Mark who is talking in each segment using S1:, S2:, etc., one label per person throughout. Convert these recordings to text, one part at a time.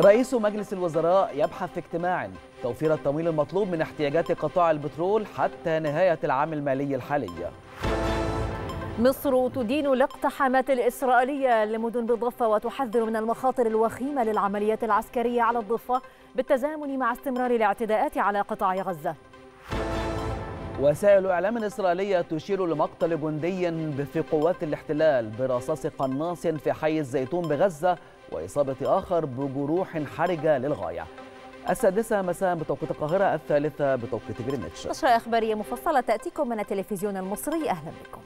S1: رئيس مجلس الوزراء يبحث في اجتماع توفير التمويل المطلوب من احتياجات قطاع البترول حتى نهاية العام المالي الحالي
S2: مصر تدين الاقتحامات الإسرائيلية لمدن بالضفة وتحذر من المخاطر الوخيمة للعمليات العسكرية على الضفة بالتزامن مع استمرار الاعتداءات على قطاع غزة
S1: وسائل إعلام إسرائيلية تشير لمقتل جندي في قوات الاحتلال برصاص قناص في حي الزيتون بغزة وإصابة آخر بجروح حرجة للغاية السادسة مساء بتوقيت القاهرة الثالثة بتوقيت جرينتش نشرة
S2: إخبارية مفصلة تأتيكم من التلفزيون المصري أهلا بكم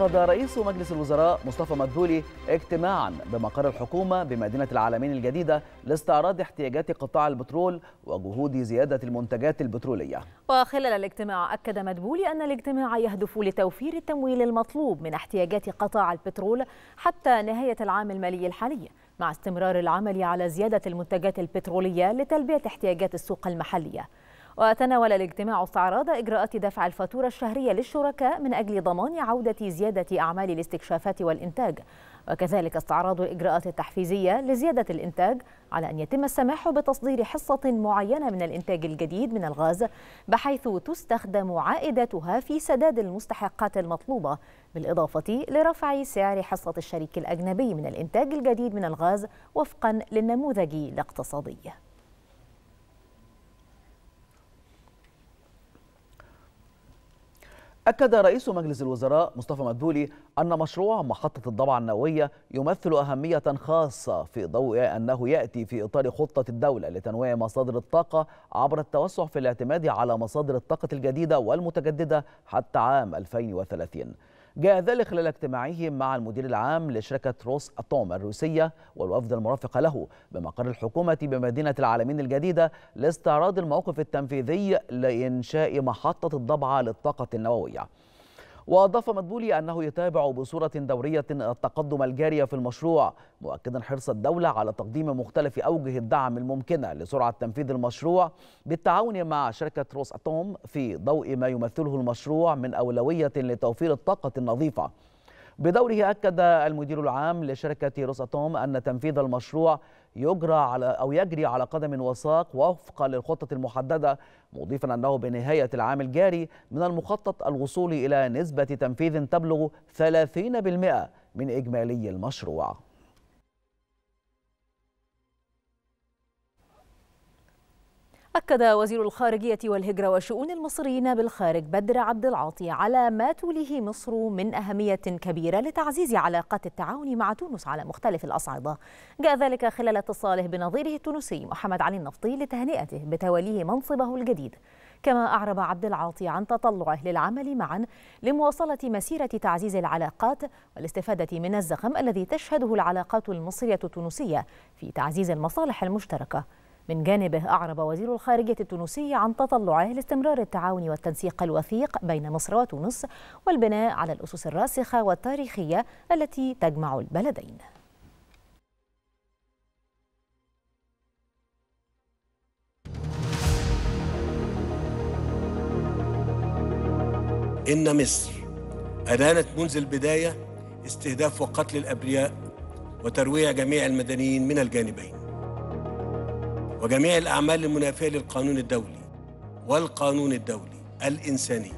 S1: عقد رئيس مجلس الوزراء مصطفى مدبولي اجتماعا بمقر الحكومة بمدينة العالمين الجديدة لاستعراض احتياجات قطاع البترول وجهود زيادة المنتجات البترولية
S2: وخلال الاجتماع أكد مدبولي أن الاجتماع يهدف لتوفير التمويل المطلوب من احتياجات قطاع البترول حتى نهاية العام المالي الحالي مع استمرار العمل على زيادة المنتجات البترولية لتلبية احتياجات السوق المحلية وتناول الاجتماع استعراض إجراءات دفع الفاتورة الشهرية للشركاء من أجل ضمان عودة زيادة أعمال الاستكشافات والإنتاج وكذلك استعراض الإجراءات التحفيزية لزيادة الإنتاج على أن يتم السماح بتصدير حصة معينة من الإنتاج الجديد من الغاز بحيث تستخدم عائدتها في سداد المستحقات المطلوبة بالإضافة لرفع سعر حصة الشريك الأجنبي من الإنتاج الجديد من الغاز وفقا للنموذج الاقتصادي
S1: أكد رئيس مجلس الوزراء مصطفى مدبولي أن مشروع محطة الضبع النووية يمثل أهمية خاصة في ضوء أنه يأتي في إطار خطة الدولة لتنويع مصادر الطاقة عبر التوسع في الاعتماد على مصادر الطاقة الجديدة والمتجددة حتى عام 2030 جاء ذلك خلال اجتماعه مع المدير العام لشركة روس أتوم الروسية والوفد المرافق له بمقر الحكومة بمدينة العالمين الجديدة لاستعراض الموقف التنفيذي لإنشاء محطة الضبعة للطاقة النووية وأضاف مدبولي أنه يتابع بصورة دورية التقدم الجاري في المشروع مؤكدا حرص الدولة على تقديم مختلف أوجه الدعم الممكنة لسرعة تنفيذ المشروع بالتعاون مع شركة روس أتوم في ضوء ما يمثله المشروع من أولوية لتوفير الطاقة النظيفة بدوره أكد المدير العام لشركة روساتوم أن تنفيذ المشروع يجرى على أو يجري على قدم وساق وفقا للخطة المحددة مضيفا أنه بنهاية العام الجاري من المخطط الوصول إلى نسبة تنفيذ تبلغ 30% من إجمالي المشروع
S2: أكد وزير الخارجية والهجرة وشؤون المصريين بالخارج بدر عبد العاطي على ما توليه مصر من أهمية كبيرة لتعزيز علاقات التعاون مع تونس على مختلف الأصعدة جاء ذلك خلال اتصاله بنظيره التونسي محمد علي النفطي لتهنئته بتوليه منصبه الجديد كما أعرب عبد العاطي عن تطلعه للعمل معا لمواصلة مسيرة تعزيز العلاقات والاستفادة من الزخم الذي تشهده العلاقات المصرية التونسية في تعزيز المصالح المشتركة من جانبه أعرب وزير الخارجية التونسي عن تطلعه لاستمرار التعاون والتنسيق الوثيق بين مصر وتونس والبناء على الأسس الراسخة والتاريخية التي تجمع البلدين
S3: إن مصر أدانت منذ البداية استهداف وقتل الأبرياء وترويع جميع المدنيين من الجانبين وجميع الأعمال المنافية للقانون الدولي والقانون الدولي الإنساني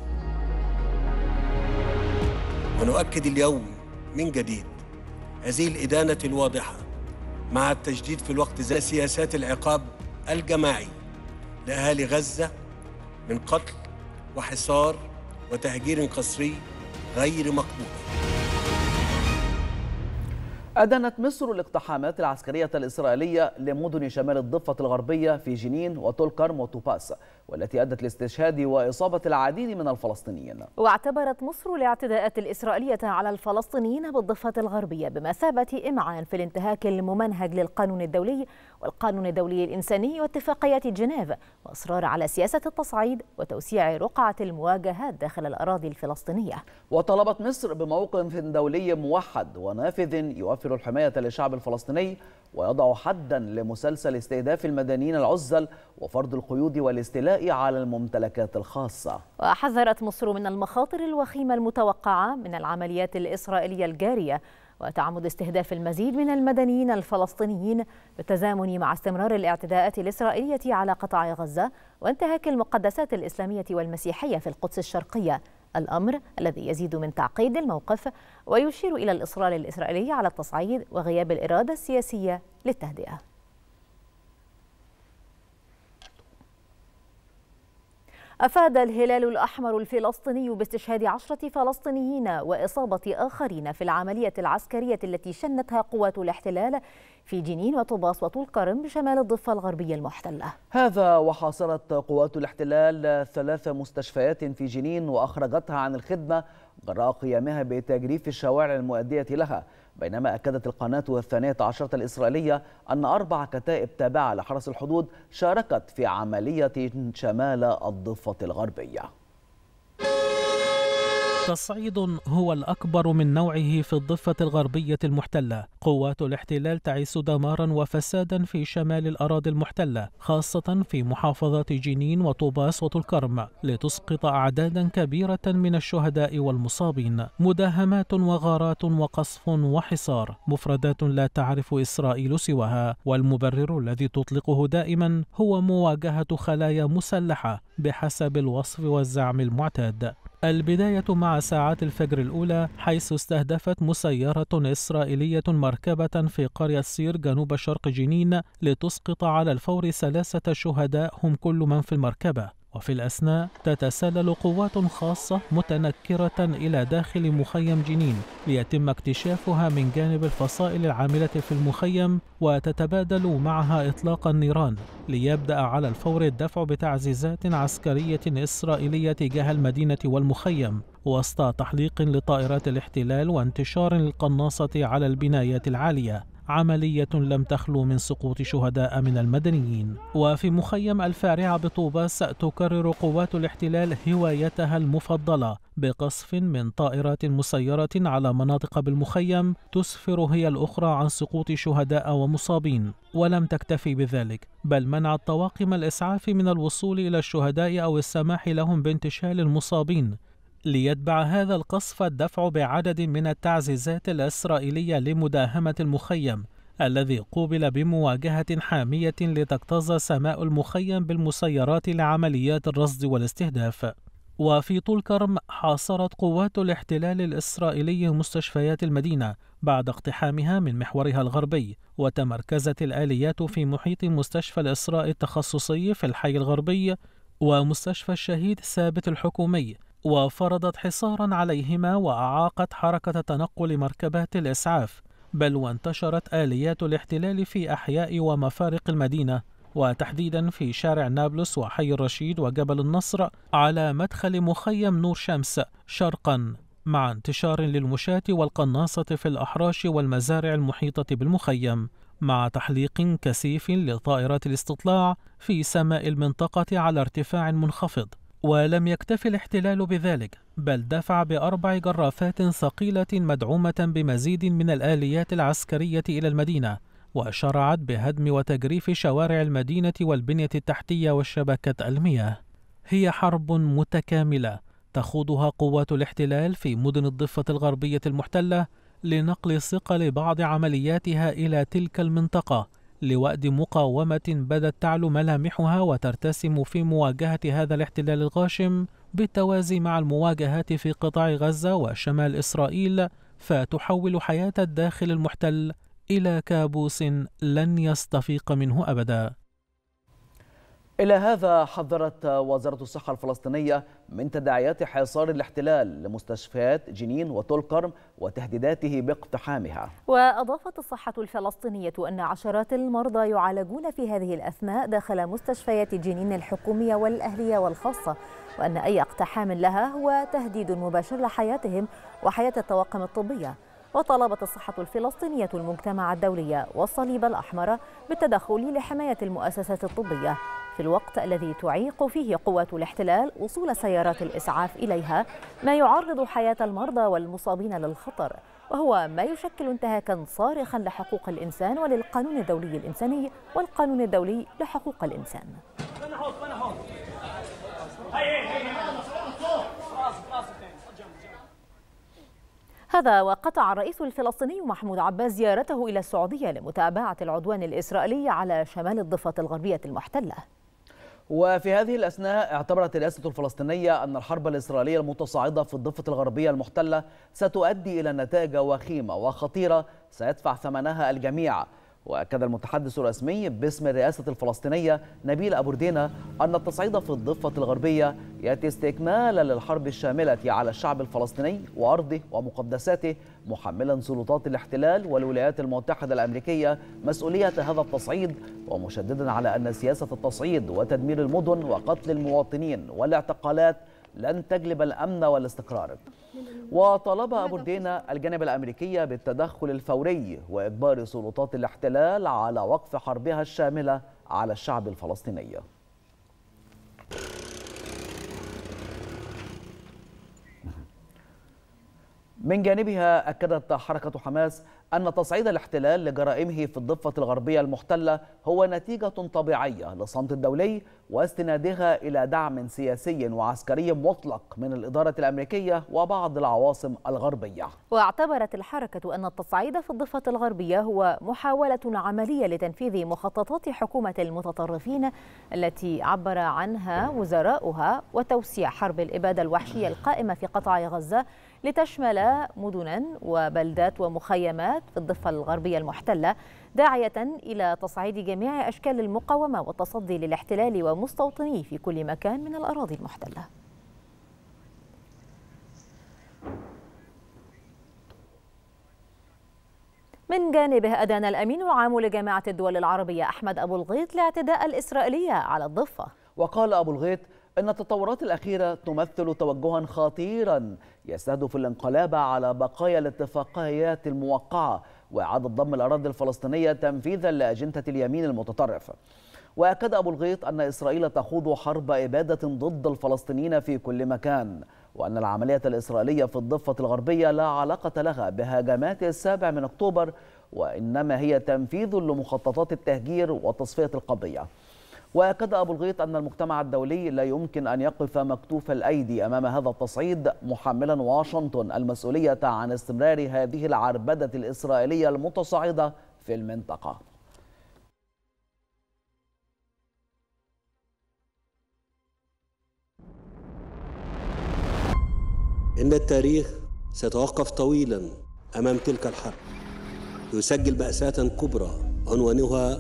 S3: ونؤكد اليوم من جديد هذه الإدانة الواضحة مع التجديد في الوقت ذات سياسات العقاب الجماعي لأهالي غزة من قتل وحصار وتهجير قسري غير مقبول
S1: أدانت مصر الاقتحامات العسكرية الإسرائيلية لمدن شمال الضفة الغربية في جنين وتولكرم وتوباس وطوباس والتي أدت لاستشهاد وإصابة العديد من الفلسطينيين
S2: واعتبرت مصر الاعتداءات الإسرائيلية على الفلسطينيين بالضفة الغربية بمثابة إمعان في الانتهاك الممنهج للقانون الدولي والقانون الدولي الإنساني واتفاقيات جنيف وإصرار على سياسة التصعيد وتوسيع رقعة المواجهات داخل الأراضي الفلسطينية وطلبت مصر بموقف دولي
S1: موحد ونافذ يوفر الحماية للشعب الفلسطيني ويضع حدا لمسلسل استهداف المدنيين العزل وفرض القيود والاستيلاء على الممتلكات الخاصة
S2: وحذرت مصر من المخاطر الوخيمة المتوقعة من العمليات الإسرائيلية الجارية وتعمد استهداف المزيد من المدنيين الفلسطينيين بالتزامن مع استمرار الاعتداءات الإسرائيلية على قطاع غزة وانتهاك المقدسات الإسلامية والمسيحية في القدس الشرقية الأمر الذي يزيد من تعقيد الموقف ويشير إلى الإصرار الإسرائيلي على التصعيد وغياب الإرادة السياسية للتهدئة أفاد الهلال الأحمر الفلسطيني باستشهاد عشرة فلسطينيين وإصابة آخرين في العملية العسكرية التي شنتها قوات الاحتلال في جنين وطباس وطول كرم بشمال الضفة الغربية المحتلة
S1: هذا وحاصرت قوات الاحتلال ثلاث مستشفيات في جنين وأخرجتها عن الخدمة جراء قيامها بتجريف الشوارع المؤدية لها بينما أكدت القناة الثانية عشرة الإسرائيلية أن أربع كتائب تابعة لحرس الحدود شاركت في عملية شمال الضفة الغربية
S4: تصعيد هو الأكبر من نوعه في الضفة الغربية المحتلة قوات الاحتلال تعيس دمارا وفسادا في شمال الأراضي المحتلة خاصة في محافظات جنين وطوباس وتلكرم لتسقط أعدادا كبيرة من الشهداء والمصابين مداهمات وغارات وقصف وحصار مفردات لا تعرف إسرائيل سواها والمبرر الذي تطلقه دائما هو مواجهة خلايا مسلحة بحسب الوصف والزعم المعتاد البداية مع ساعات الفجر الأولى حيث استهدفت مسيرة إسرائيلية مركبة في قرية سير جنوب شرق جنين لتسقط على الفور ثلاثة شهداء هم كل من في المركبة وفي الأثناء تتسلل قوات خاصة متنكرة إلى داخل مخيم جنين ليتم اكتشافها من جانب الفصائل العاملة في المخيم وتتبادل معها إطلاق النيران ليبدأ على الفور الدفع بتعزيزات عسكرية إسرائيلية تجاه المدينة والمخيم وسط تحليق لطائرات الاحتلال وانتشار القناصة على البنايات العالية عملية لم تخلو من سقوط شهداء من المدنيين وفي مخيم الفارعة بطوباس تكرر قوات الاحتلال هوايتها المفضلة بقصف من طائرات مسيرة على مناطق بالمخيم تسفر هي الأخرى عن سقوط شهداء ومصابين ولم تكتفي بذلك بل منعت طواقم الإسعاف من الوصول إلى الشهداء أو السماح لهم بانتشال المصابين ليتبع هذا القصف الدفع بعدد من التعزيزات الإسرائيلية لمداهمة المخيم الذي قوبل بمواجهة حامية لتكتظ سماء المخيم بالمسيرات لعمليات الرصد والاستهداف وفي طول كرم حاصرت قوات الاحتلال الإسرائيلي مستشفيات المدينة بعد اقتحامها من محورها الغربي وتمركزت الآليات في محيط مستشفى الإسراء التخصصي في الحي الغربي ومستشفى الشهيد ثابت الحكومي وفرضت حصارا عليهما وأعاقت حركة تنقل مركبات الإسعاف بل وانتشرت آليات الاحتلال في أحياء ومفارق المدينة وتحديدا في شارع نابلس وحي الرشيد وجبل النصر على مدخل مخيم نور شمس شرقا مع انتشار للمشاة والقناصة في الأحراش والمزارع المحيطة بالمخيم مع تحليق كثيف لطائرات الاستطلاع في سماء المنطقة على ارتفاع منخفض ولم يكتف الاحتلال بذلك بل دفع بأربع جرافات ثقيلة مدعومة بمزيد من الآليات العسكرية إلى المدينة وشرعت بهدم وتجريف شوارع المدينة والبنية التحتية والشبكة المياه هي حرب متكاملة تخوضها قوات الاحتلال في مدن الضفة الغربية المحتلة لنقل ثقل بعض عملياتها إلى تلك المنطقة لوأد مقاومة بدت تعلو ملامحها وترتسم في مواجهة هذا الاحتلال الغاشم بالتوازي مع المواجهات في قطاع غزة وشمال إسرائيل فتحول حياة الداخل المحتل إلى كابوس لن يستفيق منه أبداً
S1: إلى هذا حذرت وزارة الصحة الفلسطينية من تداعيات حصار الاحتلال لمستشفيات جنين وتولكرم وتهديداته باقتحامها
S2: وأضافت الصحة الفلسطينية أن عشرات المرضى يعالجون في هذه الأثناء داخل مستشفيات جنين الحكومية والأهلية والخاصة وأن أي اقتحام لها هو تهديد مباشر لحياتهم وحياة الطواقم الطبية وطالبت الصحة الفلسطينية المجتمع الدولي والصليب الأحمر بالتدخل لحماية المؤسسات الطبية في الوقت الذي تعيق فيه قوات الاحتلال وصول سيارات الإسعاف إليها ما يعرض حياة المرضى والمصابين للخطر وهو ما يشكل انتهاكا صارخا لحقوق الإنسان وللقانون الدولي الإنساني والقانون الدولي لحقوق الإنسان هكذا وقطع الرئيس الفلسطيني محمود عباس زيارته إلى السعودية لمتابعة العدوان الإسرائيلي على شمال الضفة الغربية المحتلة
S1: وفي هذه الأثناء اعتبرت الرئاسة الفلسطينية أن الحرب الإسرائيلية المتصاعدة في الضفة الغربية المحتلة ستؤدي إلى نتائج وخيمة وخطيرة سيدفع ثمنها الجميع وأكد المتحدث الرسمي باسم الرئاسة الفلسطينية نبيل أبو ردينا أن التصعيد في الضفة الغربية يأتي استكمالا للحرب الشاملة على الشعب الفلسطيني وأرضه ومقدساته محملا سلطات الاحتلال والولايات المتحدة الأمريكية مسؤولية هذا التصعيد ومشددا على أن سياسة التصعيد وتدمير المدن وقتل المواطنين والاعتقالات لن تجلب الأمن والاستقرار وطلب أبو ردينا الجانب الأمريكي بالتدخل الفوري وإجبار سلطات الاحتلال على وقف حربها الشاملة على الشعب الفلسطيني من جانبها أكدت حركة حماس أن تصعيد الاحتلال لجرائمه في الضفة الغربية المحتلة هو نتيجة طبيعية للصمت الدولي واستنادها إلى دعم سياسي وعسكري مطلق من الإدارة الأمريكية وبعض العواصم الغربية
S2: واعتبرت الحركة أن التصعيد في الضفة الغربية هو محاولة عملية لتنفيذ مخططات حكومة المتطرفين التي عبر عنها وزراؤها وتوسيع حرب الإبادة الوحشية القائمة في قطاع غزة لتشمل مدنا وبلدات ومخيمات في الضفة الغربية المحتلة داعية إلى تصعيد جميع أشكال المقاومة والتصدي للاحتلال ومستوطنيه في كل مكان من الأراضي المحتلة من جانبه أدان الأمين العام لجامعة الدول العربية أحمد أبو الغيط لاعتداء الإسرائيلية على الضفة وقال أبو الغيط أن التطورات الأخيرة
S1: تمثل توجها خطيرا يستهدف الانقلاب على بقايا الاتفاقيات الموقعة وإعادة ضم الأراضي الفلسطينية تنفيذا لأجندة اليمين المتطرف وأكد أبو الغيط أن إسرائيل تخوض حرب إبادة ضد الفلسطينيين في كل مكان وأن العملية الإسرائيلية في الضفة الغربية لا علاقة لها بهجمات السابع من أكتوبر وإنما هي تنفيذ لمخططات التهجير وتصفية القضية وأكد أبو الغيط أن المجتمع الدولي لا يمكن أن يقف مكتوف الأيدي أمام هذا التصعيد محملا واشنطن المسؤولية عن استمرار هذه العربدة الإسرائيلية المتصاعدة في المنطقة
S3: إن التاريخ سيتوقف طويلا أمام تلك الحرب يسجل بأسات كبرى عنوانها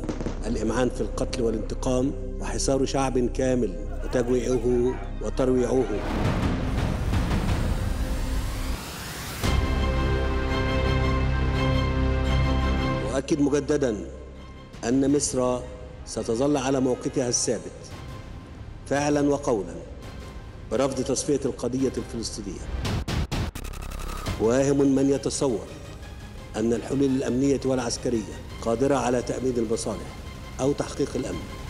S3: الإمعان في القتل والانتقام وحصار شعب كامل وتجويعه وترويعه أؤكد مجددا أن مصر ستظل على موقفها الثابت فعلا وقولا برفض تصفية القضية الفلسطينية واهم من يتصور أن الحلول الأمنية والعسكرية قادرة على تأمين المصالح أو تحقيق الأمن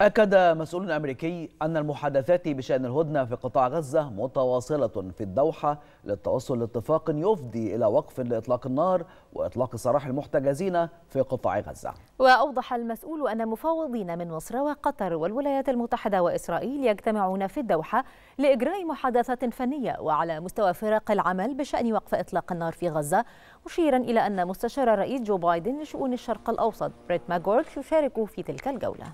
S1: أكد مسؤول أمريكي أن المحادثات بشأن الهدنة في قطاع غزة متواصلة في الدوحة للتوصل لاتفاق يفضي إلى وقف لإطلاق النار وإطلاق سراح المحتجزين في قطاع غزة
S2: وأوضح المسؤول أن مفاوضين من مصر وقطر والولايات المتحدة وإسرائيل يجتمعون في الدوحة لإجراء محادثات فنية وعلى مستوى فرق العمل بشأن وقف إطلاق النار في غزة مشيرا إلى أن مستشار الرئيس جو بايدن لشؤون الشرق الأوسط بريت ماجورك يشارك في تلك الجولة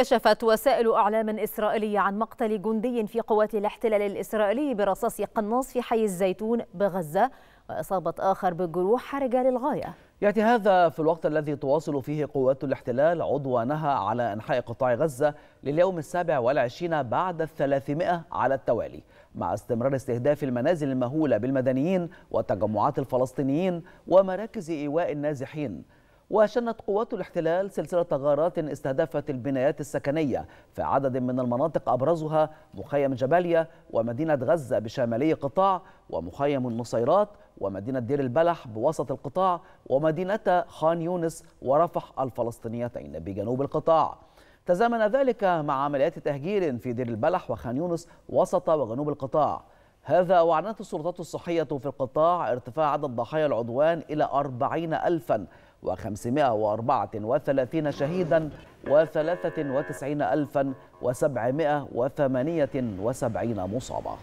S2: كشفت وسائل اعلام اسرائيليه عن مقتل جندي في قوات الاحتلال الاسرائيلي برصاص قناص في حي الزيتون بغزه واصابه اخر بجروح حرجه للغايه.
S1: ياتي هذا في الوقت الذي تواصل فيه قوات الاحتلال عدوانها على انحاء قطاع غزه لليوم السابع والعشرين بعد الثلاثمائه على التوالي. مع استمرار استهداف المنازل المهوله بالمدنيين وتجمعات الفلسطينيين ومراكز ايواء النازحين وشنت قوات الاحتلال سلسلة غارات استهدفت البنايات السكنية في عدد من المناطق أبرزها مخيم جباليا ومدينة غزة بشمالي قطاع ومخيم النصيرات ومدينة دير البلح بوسط القطاع ومدينة خان يونس ورفح الفلسطينيتين بجنوب القطاع تزامن ذلك مع عمليات تهجير في دير البلح وخان يونس وسط وجنوب القطاع هذا وأعلنت السلطات الصحية في القطاع ارتفاع عدد ضحايا العدوان إلى أربعين ألفاً و534 شهيدا و و778 مصابة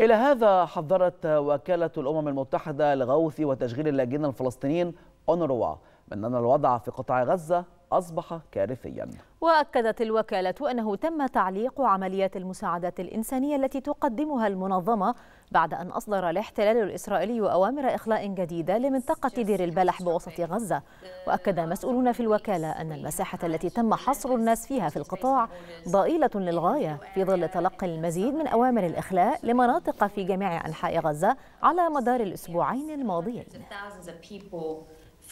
S1: إلى هذا حذرت وكالة الأمم المتحدة لغوث وتشغيل اللاجئين الفلسطينيين أونروا أن الوضع في قطاع غزة أصبح كارثيا
S2: وأكدت الوكالة أنه تم تعليق عمليات المساعدات الإنسانية التي تقدمها المنظمة بعد أن أصدر الاحتلال الإسرائيلي أوامر إخلاء جديدة لمنطقة دير البلح بوسط غزة وأكد مسؤولون في الوكالة أن المساحة التي تم حصر الناس فيها في القطاع ضئيلة للغاية في ظل تلقي المزيد من أوامر الإخلاء لمناطق في جميع أنحاء غزة على مدار الأسبوعين الماضيين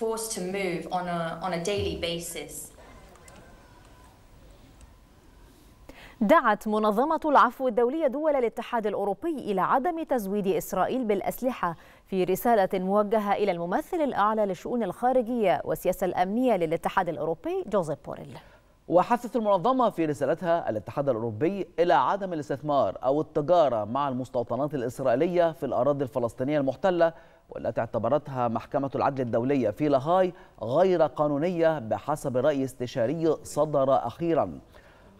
S2: forced to move on a, on a daily hmm. basis. دعت منظمة العفو الدولية دول الاتحاد الأوروبي إلى عدم تزويد إسرائيل بالأسلحة في رسالة موجهة إلى الممثل الأعلى للشؤون الخارجية والسياسة الأمنية للاتحاد الأوروبي جوزيف بوريل
S1: وحثت المنظمة في رسالتها الاتحاد الأوروبي إلى عدم الاستثمار أو التجارة مع المستوطنات الإسرائيلية في الأراضي الفلسطينية المحتلة والتي اعتبرتها محكمة العدل الدولية في لاهاي غير قانونية بحسب رأي استشاري صدر أخيراً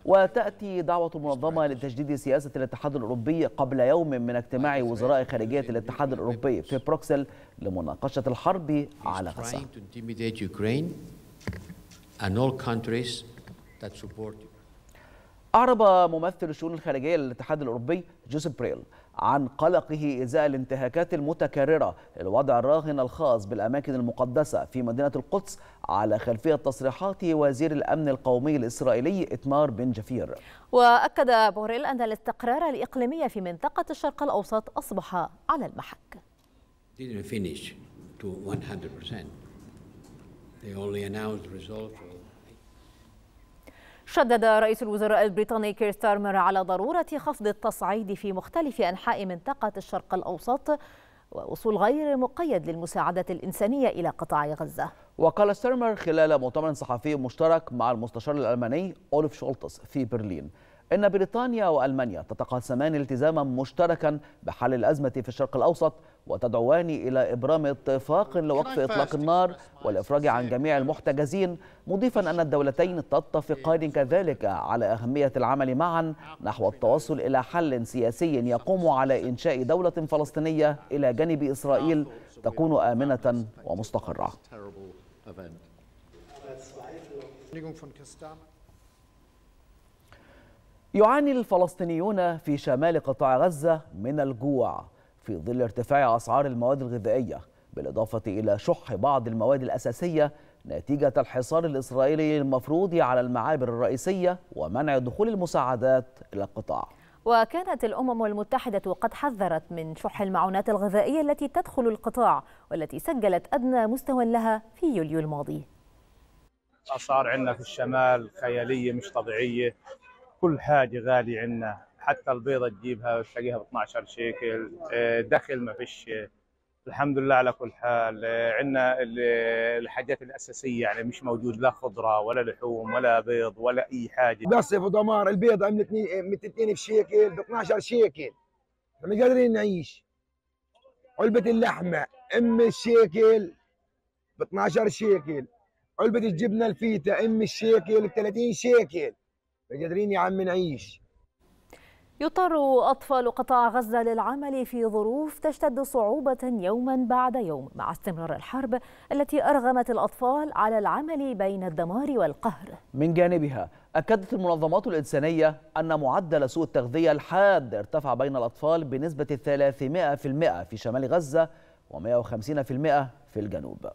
S1: وتأتي دعوة المنظمة لتجديد سياسة الاتحاد الأوروبي قبل يوم من اجتماع وزراء خارجية الاتحاد الأوروبي في بروكسل لمناقشة الحرب على غزة أعرب ممثل الشؤون الخارجية للاتحاد الأوروبي جوزيف بريل عن قلقه إزاء الانتهاكات المتكررة للوضع الراهن الخاص بالأماكن المقدسة في مدينة القدس على خلفية تصريحات وزير الأمن القومي الإسرائيلي إتمار بن
S3: جفير
S2: وأكد بوريل أن الاستقرار الإقليمي في منطقة الشرق الأوسط أصبح على المحك
S3: They only announced results.
S2: شدد رئيس الوزراء البريطاني كير ستارمر على ضرورة خفض التصعيد في مختلف أنحاء منطقة الشرق الأوسط ووصول غير مقيد للمساعدة الإنسانية إلى قطاع غزة
S1: وقال ستارمر خلال مؤتمر صحفي مشترك مع المستشار الألماني أولف شولتس في برلين إن بريطانيا وألمانيا تتقاسمان التزاما مشتركا بحل الأزمة في الشرق الأوسط وتدعوان إلى إبرام اتفاق لوقف إطلاق النار والإفراج عن جميع المحتجزين مضيفا أن الدولتين تتفقان كذلك على أهمية العمل معا نحو التوصل إلى حل سياسي يقوم على إنشاء دولة فلسطينية إلى جانب إسرائيل تكون آمنة ومستقرة. يعاني الفلسطينيون في شمال قطاع غزة من الجوع في ظل ارتفاع أسعار المواد الغذائية بالإضافة إلى شح بعض المواد الأساسية نتيجة الحصار الإسرائيلي المفروض على المعابر الرئيسية ومنع دخول المساعدات إلى القطاع
S2: وكانت الأمم المتحدة قد حذرت من شح المعونات الغذائية التي تدخل القطاع والتي سجلت أدنى مستوى لها في يوليو الماضي
S4: أسعار عندنا في الشمال خيالية مش طبيعية
S3: كل حاجه غالي عندنا حتى البيضه تجيبها تلاقيها ب 12 شيكل إيه، دخل ما فيش الحمد لله على كل حال إيه، عندنا الحاجات الاساسيه يعني مش موجود لا خضره ولا لحوم ولا بيض ولا اي حاجه قصف
S5: ودمار البيضه من 2 إيه، من 2 شيكل ب 12 شيكل مش قادرين نعيش علبه اللحمه ام الشيكل ب 12 شيكل علبه الجبنه الفيتا ام الشيكل ب 30 شيكل قادرين
S2: يا عم نعيش يضطر أطفال قطاع غزة للعمل في ظروف تشتد صعوبة يوما بعد يوم مع استمرار الحرب التي أرغمت الأطفال على العمل بين الدمار والقهر
S1: من جانبها أكدت المنظمات الإنسانية أن معدل سوء التغذية الحاد ارتفع بين الأطفال بنسبة 300% في شمال غزة و150% في الجنوب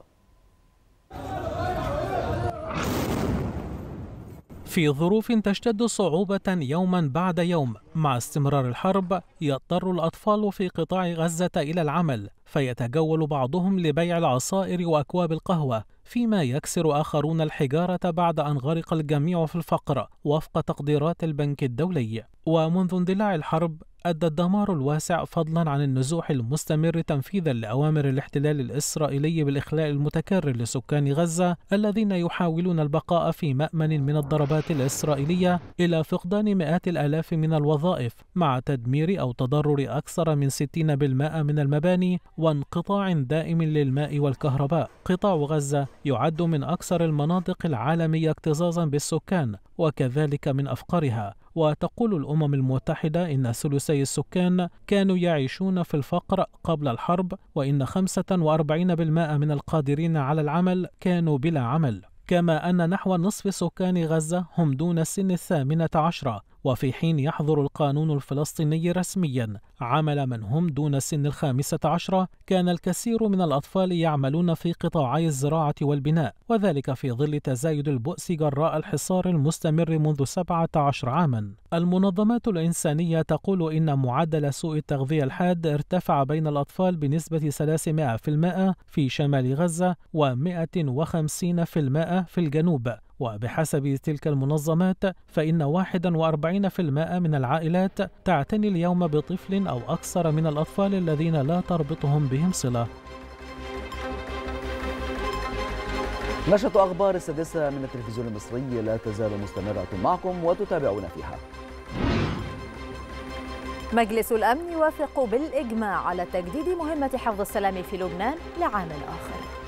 S4: في ظروف تشتد صعوبة يوما بعد يوم مع استمرار الحرب يضطر الأطفال في قطاع غزة إلى العمل فيتجول بعضهم لبيع العصائر وأكواب القهوة فيما يكسر آخرون الحجارة بعد أن غرق الجميع في الفقر وفق تقديرات البنك الدولي ومنذ اندلاع الحرب أدى الدمار الواسع فضلا عن النزوح المستمر تنفيذا لأوامر الاحتلال الإسرائيلي بالإخلاء المتكرر لسكان غزة الذين يحاولون البقاء في مأمن من الضربات الإسرائيلية إلى فقدان مئات الآلاف من الوظائف مع تدمير أو تضرر أكثر من 60% من المباني وانقطاع دائم للماء والكهرباء قطاع غزة يعد من أكثر المناطق العالمية اكتظاظا بالسكان وكذلك من أفقرها وتقول الأمم المتحدة إن ثلثي السكان كانوا يعيشون في الفقر قبل الحرب وإن 45% من القادرين على العمل كانوا بلا عمل كما أن نحو نصف سكان غزة هم دون سن الثامنة عشرة وفي حين يحظر القانون الفلسطيني رسميا عمل من هم دون سن الخامسة عشرة كان الكثير من الأطفال يعملون في قطاعي الزراعة والبناء وذلك في ظل تزايد البؤس جراء الحصار المستمر منذ 17 عاما المنظمات الإنسانية تقول إن معدل سوء التغذية الحاد ارتفع بين الأطفال بنسبة 300% في شمال غزة و 150% في الجنوب وبحسب تلك المنظمات فإن 41% من العائلات تعتني اليوم بطفل أو أكثر من الأطفال الذين لا تربطهم بهم صلة نشرة
S1: أخبار السادسة من التلفزيون المصري لا تزال مستمرة معكم وتتابعون فيها
S2: مجلس الأمن يوافق بالإجماع على تجديد مهمة حفظ السلام في لبنان لعام آخر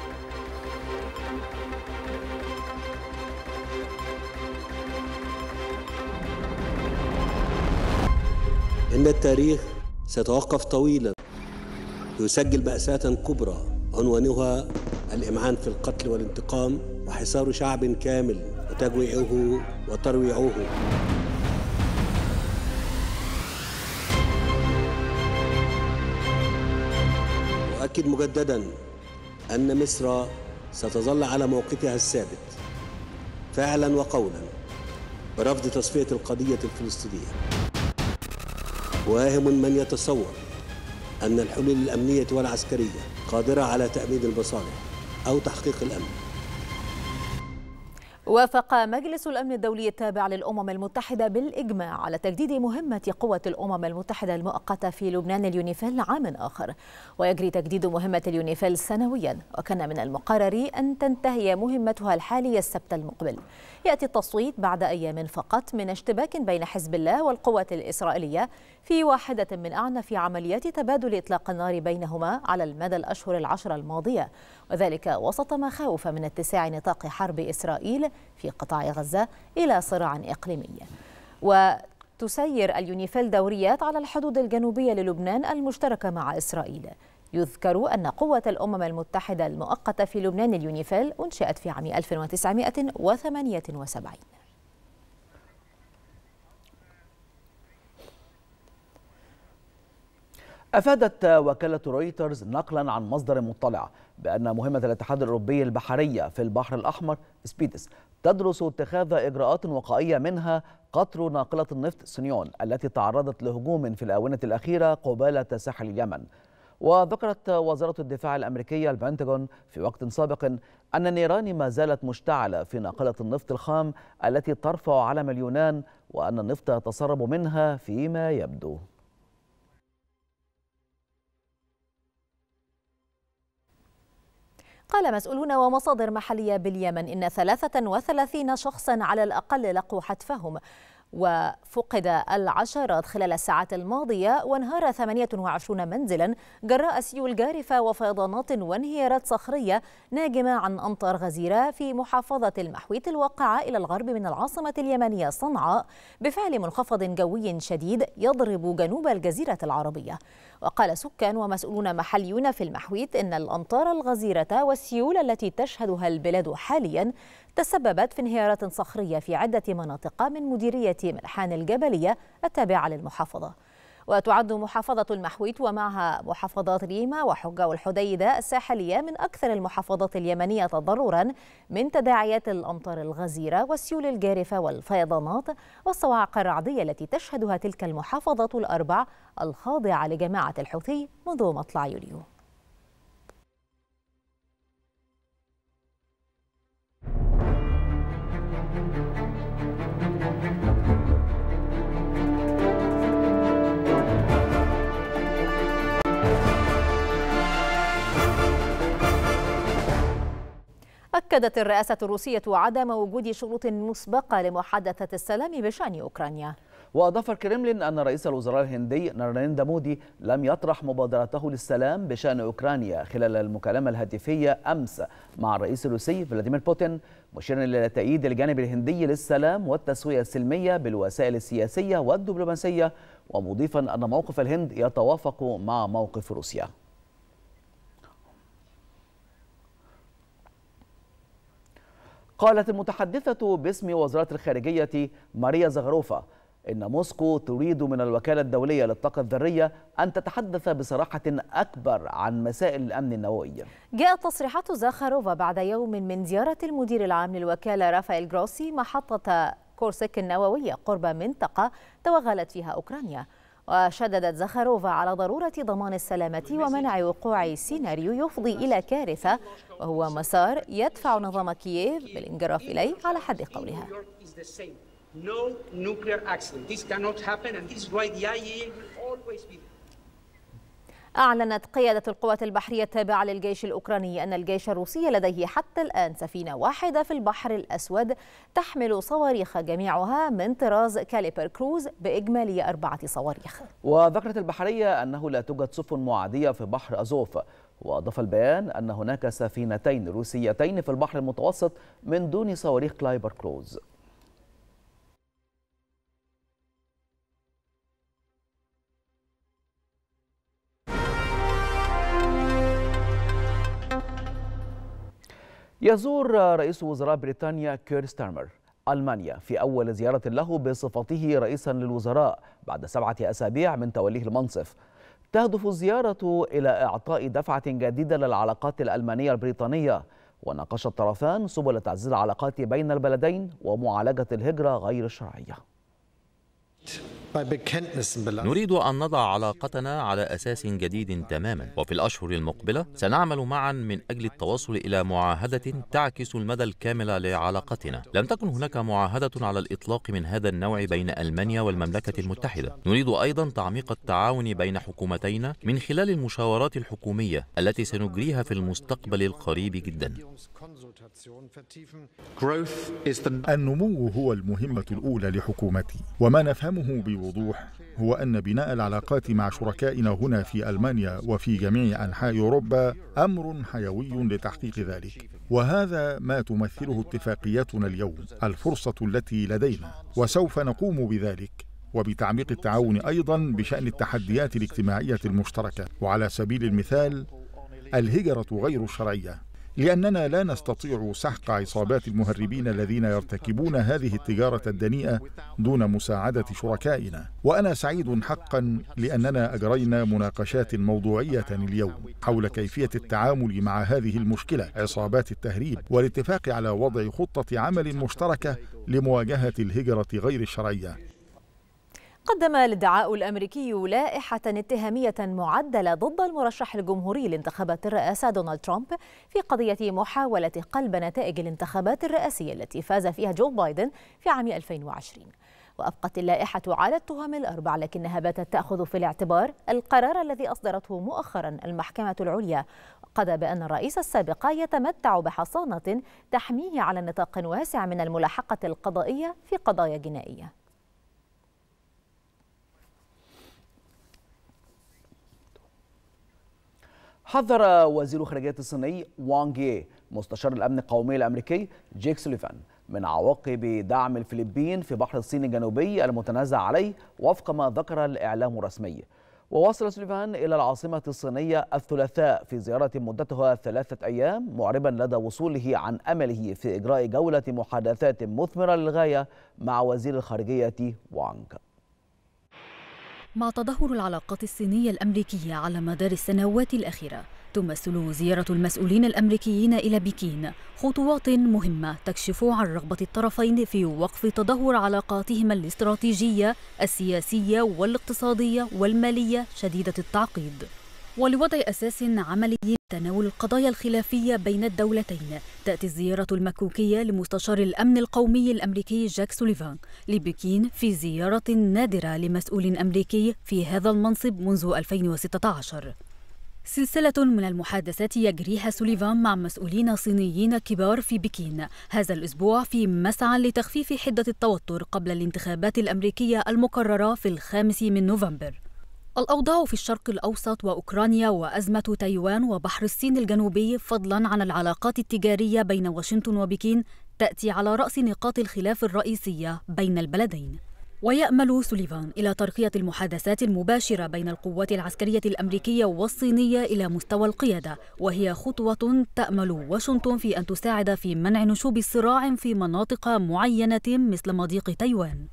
S3: إن التاريخ سيتوقف طويلا يسجل مأساة كبرى عنوانها الإمعان في القتل والانتقام وحصار شعب كامل وتجويعه وترويعه أؤكد مجددا أن مصر ستظل على موقفها الثابت فعلا وقولا برفض تصفية القضية الفلسطينية واهم من يتصور أن الحلول الأمنية والعسكرية قادرة على تأمين المصالح أو تحقيق الأمن
S2: وافق مجلس الأمن الدولي التابع للأمم المتحدة بالإجماع على تجديد مهمة قوة الأمم المتحدة المؤقتة في لبنان اليونيفيل عام آخر ويجري تجديد مهمة اليونيفيل سنويا وكان من المقرر أن تنتهي مهمتها الحالية السبت المقبل يأتي التصويت بعد أيام فقط من اشتباك بين حزب الله والقوات الإسرائيلية في واحدة من أعنف عمليات تبادل إطلاق النار بينهما على المدى الأشهر العشرة الماضية وذلك وسط مخاوف من اتساع نطاق حرب إسرائيل في قطاع غزة إلى صراع إقليمي و تسير اليونيفيل دوريات على الحدود الجنوبية للبنان المشتركة مع إسرائيل يذكر أن قوة الأمم المتحدة المؤقتة في لبنان اليونيفيل أنشئت في عام 1978
S1: أفادت وكالة رويترز نقلا عن مصدر مطلع بأن مهمة الاتحاد الأوروبي البحرية في البحر الأحمر سبيدس تدرس اتخاذ إجراءات وقائية منها قطر ناقلة النفط سنيون التي تعرضت لهجوم في الآونة الأخيرة قبالة ساحل اليمن وذكرت وزارة الدفاع الأمريكية البنتاغون في وقت سابق أن النيران ما زالت مشتعلة في ناقلة النفط الخام التي ترفع علم اليونان وأن النفط يتسرب منها فيما يبدو
S2: قال مسؤولون ومصادر محلية باليمن إن 33 شخصا على الأقل لقوا حتفهم وفقد العشرات خلال الساعات الماضية وانهار 28 منزلا جراء سيول جارفة وفيضانات وانهيارات صخرية ناجمة عن أمطار غزيرة في محافظة المحويت الواقعة إلى الغرب من العاصمة اليمنية صنعاء بفعل منخفض جوي شديد يضرب جنوب الجزيرة العربية وقال سكان ومسؤولون محليون في المحويت إن الأمطار الغزيرة والسيول التي تشهدها البلاد حاليا تسببت في انهيارات صخرية في عدة مناطق من مديرية ملحان الجبلية التابعة للمحافظة وتعد محافظة المحويت ومعها محافظات ريما وحجة والحديدة الساحلية من أكثر المحافظات اليمنية تضررا من تداعيات الأمطار الغزيرة والسيول الجارفة والفيضانات والصواعق الرعدية التي تشهدها تلك المحافظات الأربع الخاضعة لجماعة الحوثي منذ مطلع يوليو أكدت الرئاسة الروسية عدم وجود شروط مسبقة لمحادثة السلام بشأن أوكرانيا
S1: وأضاف الكرملين أن رئيس الوزراء الهندي نارنيندا مودي لم يطرح مبادرته للسلام بشأن أوكرانيا خلال المكالمة الهاتفية أمس مع الرئيس الروسي فلاديمير بوتين مشيرا إلى تأييد الجانب الهندي للسلام والتسوية السلمية بالوسائل السياسية والدبلوماسية ومضيفا أن موقف الهند يتوافق مع موقف روسيا قالت المتحدثة باسم وزارة الخارجية ماريا زغروفا إن موسكو تريد من الوكالة الدولية للطاقة الذرية أن تتحدث بصراحة أكبر عن مسائل الأمن النووي
S2: جاءت تصريحات زاخروفا بعد يوم من زيارة المدير العام للوكالة رافائيل جروسي محطة كورسيك النووية قرب منطقة توغلت فيها أوكرانيا وشددت زخاروفا على ضرورة ضمان السلامة ومنع وقوع سيناريو يفضي إلى كارثة وهو مسار يدفع نظام كييف بالانجراف إليه على حد قولها
S1: No nuclear
S6: accident. This cannot happen, and this is why the IAEA will always be.
S2: أعلنت قيادة القوات البحرية التابعة للجيش الأوكراني أن الجيش الروسي لديه حتى الآن سفينة واحدة في البحر الأسود تحمل صواريخ جميعها من طراز كاليبر كروز بإجمالي أربعة صواريخ
S1: وذكرت البحرية أنه لا توجد سفن معادية في بحر أزوف وأضاف البيان أن هناك سفينتين روسيتين في البحر المتوسط من دون صواريخ كلايبر كروز يزور رئيس وزراء بريطانيا كير ستارمر ألمانيا في أول زيارة له بصفته رئيسا للوزراء بعد سبعة أسابيع من توليه المنصف تهدف الزيارة إلى إعطاء دفعة جديدة للعلاقات الألمانية البريطانية وناقش الطرفان سبل تعزيز العلاقات بين البلدين ومعالجة الهجرة غير الشرعية
S3: طيب، نريد
S4: أن نضع علاقتنا على أساس جديد تماما وفي الأشهر المقبلة سنعمل معا من أجل التوصل إلى معاهدة تعكس المدى الكامل لعلاقتنا لم تكن هناك معاهدة على الإطلاق من هذا النوع بين ألمانيا والمملكة المتحدة نريد أيضا تعميق التعاون بين حكومتينا من خلال المشاورات الحكومية التي سنجريها في المستقبل القريب جدا
S5: النمو هو المهمة الأولى لحكومتي وما نفهمه بوضوح بوضوح هو أن بناء العلاقات مع شركائنا هنا في ألمانيا وفي جميع أنحاء أوروبا أمر حيوي لتحقيق ذلك وهذا ما تمثله اتفاقيتنا اليوم الفرصة التي لدينا وسوف نقوم بذلك وبتعميق التعاون أيضا بشأن التحديات الاجتماعية المشتركة وعلى سبيل المثال الهجرة غير الشرعية لأننا لا نستطيع سحق عصابات المهربين الذين يرتكبون هذه التجارة الدنيئة دون مساعدة شركائنا وأنا سعيد حقا لأننا أجرينا مناقشات موضوعية اليوم حول كيفية التعامل مع هذه المشكلة عصابات التهريب والاتفاق على وضع خطة عمل مشتركة لمواجهة الهجرة غير الشرعية
S2: قدم الادعاء الامريكي لائحه اتهاميه معدله ضد المرشح الجمهوري لانتخابات الرئاسه دونالد ترامب في قضيه محاوله قلب نتائج الانتخابات الرئاسيه التي فاز فيها جو بايدن في عام 2020 وأبقت اللائحة على التهم الأربع لكنها باتت تأخذ في الاعتبار القرار الذي أصدرته مؤخرا المحكمة العليا قضى بأن الرئيس السابق يتمتع بحصانة تحميه على نطاق واسع من الملاحقة القضائية في قضايا جنائية
S1: حذر وزير الخارجية الصيني وانج يي مستشار الأمن القومي الأمريكي جيك سوليفان من عواقب دعم الفلبين في بحر الصين الجنوبي المتنازع عليه وفق ما ذكر الإعلام الرسمي ووصل سوليفان إلى العاصمة الصينية الثلاثاء في زيارة مدتها ثلاثة أيام معربا لدى وصوله عن أمله في إجراء جولة محادثات مثمرة للغاية مع وزير الخارجية وانغ
S5: مع تدهور العلاقات الصينية الأمريكية على مدار السنوات الأخيرة تمثل زيارة المسؤولين الأمريكيين إلى بكين خطوات مهمة تكشف عن رغبة الطرفين في وقف تدهور علاقاتهما الاستراتيجية السياسية والاقتصادية والمالية شديدة التعقيد ولوضع أساس عملي لتناول القضايا الخلافية بين الدولتين تأتي الزيارة المكوكية لمستشار الأمن القومي الأمريكي جاك سوليفان لبكين في زيارة نادرة لمسؤول أمريكي في هذا المنصب منذ 2016 سلسلة من المحادثات يجريها سوليفان مع مسؤولين صينيين كبار في بكين هذا الأسبوع في مسعى لتخفيف حدة التوتر قبل الانتخابات الأمريكية المقررة في الخامس من نوفمبر الأوضاع في الشرق الأوسط وأوكرانيا وأزمة تايوان وبحر الصين الجنوبي فضلا عن العلاقات التجارية بين واشنطن وبكين تأتي على رأس نقاط الخلاف الرئيسية بين البلدين ويأمل سوليفان إلى ترقية المحادثات المباشرة بين القوات العسكرية الأمريكية والصينية إلى مستوى القيادة وهي خطوة تأمل واشنطن في أن تساعد في منع نشوب صراع في مناطق معينة مثل مضيق تايوان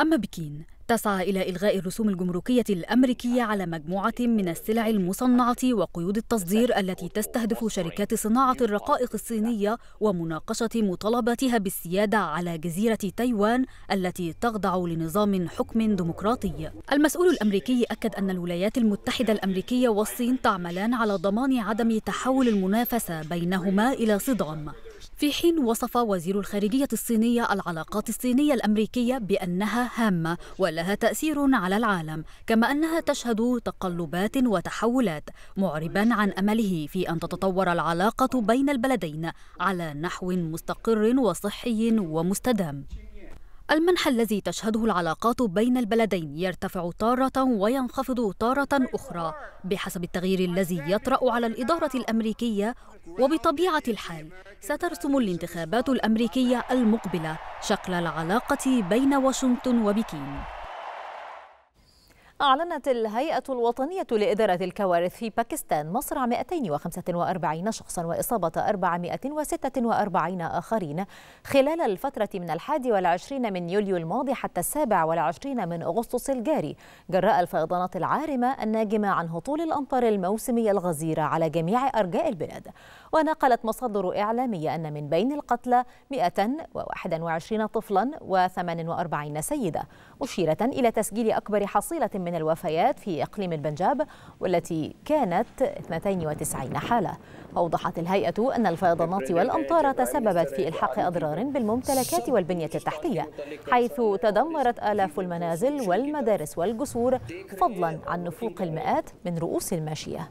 S5: أما بكين تسعى إلى إلغاء الرسوم الجمركية الأمريكية على مجموعة من السلع المصنعة وقيود التصدير التي تستهدف شركات صناعة الرقائق الصينية ومناقشة مطالباتها بالسيادة على جزيرة تايوان التي تخضع لنظام حكم ديمقراطي. المسؤول الأمريكي أكد أن الولايات المتحدة الأمريكية والصين تعملان على ضمان عدم تحول المنافسة بينهما إلى صدام في حين وصف وزير الخارجية الصينية العلاقات الصينية الأمريكية بأنها هامة ولها تأثير على العالم كما أنها تشهد تقلبات وتحولات معربا عن أمله في أن تتطور العلاقة بين البلدين على نحو مستقر وصحي ومستدام المنح الذي تشهده العلاقات بين البلدين يرتفع تارة وينخفض تارة أخرى بحسب التغيير الذي يطرأ على الإدارة الأمريكية وبطبيعة الحال سترسم الانتخابات الأمريكية المقبلة شكل العلاقة بين واشنطن وبكين
S2: أعلنت الهيئة الوطنية لإدارة الكوارث في باكستان مصرع 245 شخصا وإصابة 446 آخرين خلال الفترة من الحادي والعشرين من يوليو الماضي حتى السابع والعشرين من أغسطس الجاري جراء الفيضانات العارمة الناجمة عن هطول الأمطار الموسمية الغزيرة على جميع أرجاء البلاد ونقلت مصادر إعلامية أن من بين القتلى 121 طفلا و48 سيدة مشيرة إلى تسجيل أكبر حصيلة من الوفيات في إقليم البنجاب والتي كانت 92 حالة أوضحت الهيئة أن الفيضانات والأمطار تسببت في إلحاق أضرار بالممتلكات والبنية التحتية حيث تدمرت آلاف المنازل والمدارس والجسور فضلا عن نفوق المئات من رؤوس الماشية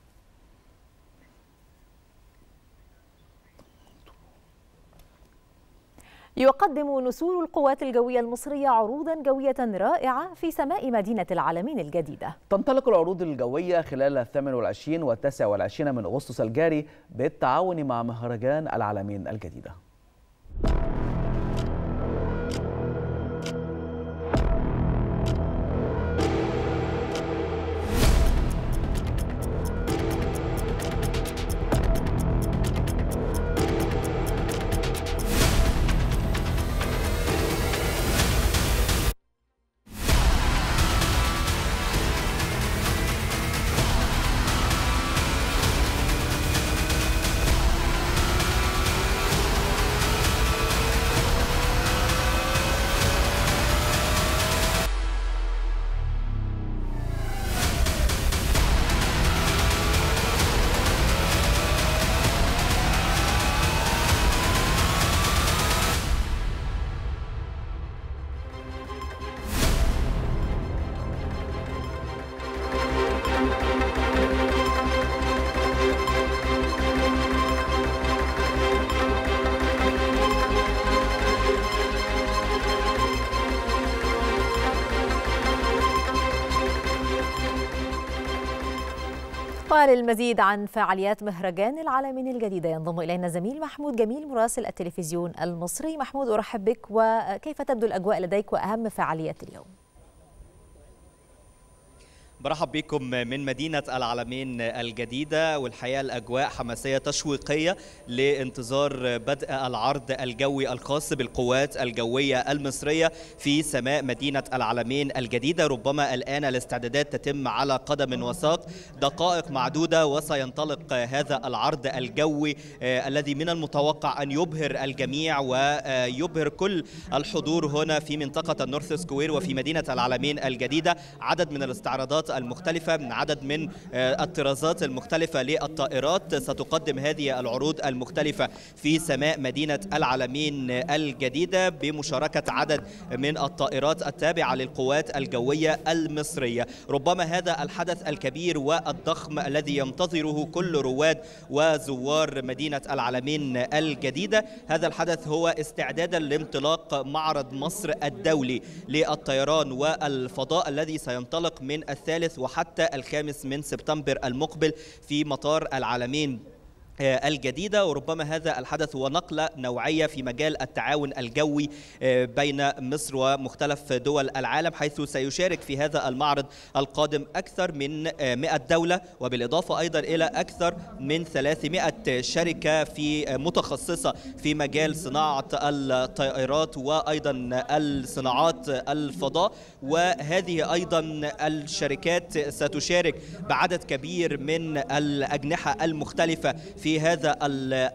S2: يقدم نسور القوات الجوية المصرية عروضا جوية رائعة في سماء مدينة العالمين الجديدة تنطلق العروض الجوية خلال 28 و
S1: 29 من أغسطس الجاري بالتعاون مع مهرجان العالمين الجديدة
S2: للمزيد عن فعاليات مهرجان العالمين الجديدة ينضم إلينا زميل محمود جميل مراسل التلفزيون المصري محمود أرحب بك وكيف تبدو الأجواء لديك وأهم فعاليات اليوم
S7: برحب بكم من مدينة العلمين الجديدة والحقيقة الأجواء حماسية تشويقية لانتظار بدء العرض الجوي الخاص بالقوات الجوية المصرية في سماء مدينة العلمين الجديدة ربما الآن الاستعدادات تتم على قدم وساق دقائق معدودة وسينطلق هذا العرض الجوي آه، الذي من المتوقع أن يبهر الجميع ويبهر كل الحضور هنا في منطقة النورث سكوير وفي مدينة العلمين الجديدة عدد من الاستعراضات المختلفة من عدد من آه، الطرازات المختلفة للطائرات ستقدم هذه العروض المختلفة في سماء مدينة العالمين الجديدة بمشاركة عدد من الطائرات التابعة للقوات الجوية المصرية ربما هذا الحدث الكبير والضخم الذي ينتظره كل رواد وزوار مدينة العالمين الجديدة هذا الحدث هو استعدادا لانطلاق معرض مصر الدولي للطيران والفضاء الذي سينطلق من الثالث الثالث وحتى الخامس من سبتمبر المقبل في مطار العالمين آه، الجديدة وربما هذا الحدث هو نقلة نوعية في مجال التعاون الجوي آه، بين مصر ومختلف دول العالم حيث سيشارك في هذا المعرض القادم أكثر من 100 آه، دولة وبالإضافة أيضا إلى أكثر من 300 شركة في متخصصة في مجال صناعة الطائرات وأيضا الصناعات الفضاء وهذه أيضا الشركات ستشارك بعدد كبير من الأجنحة المختلفة في هذا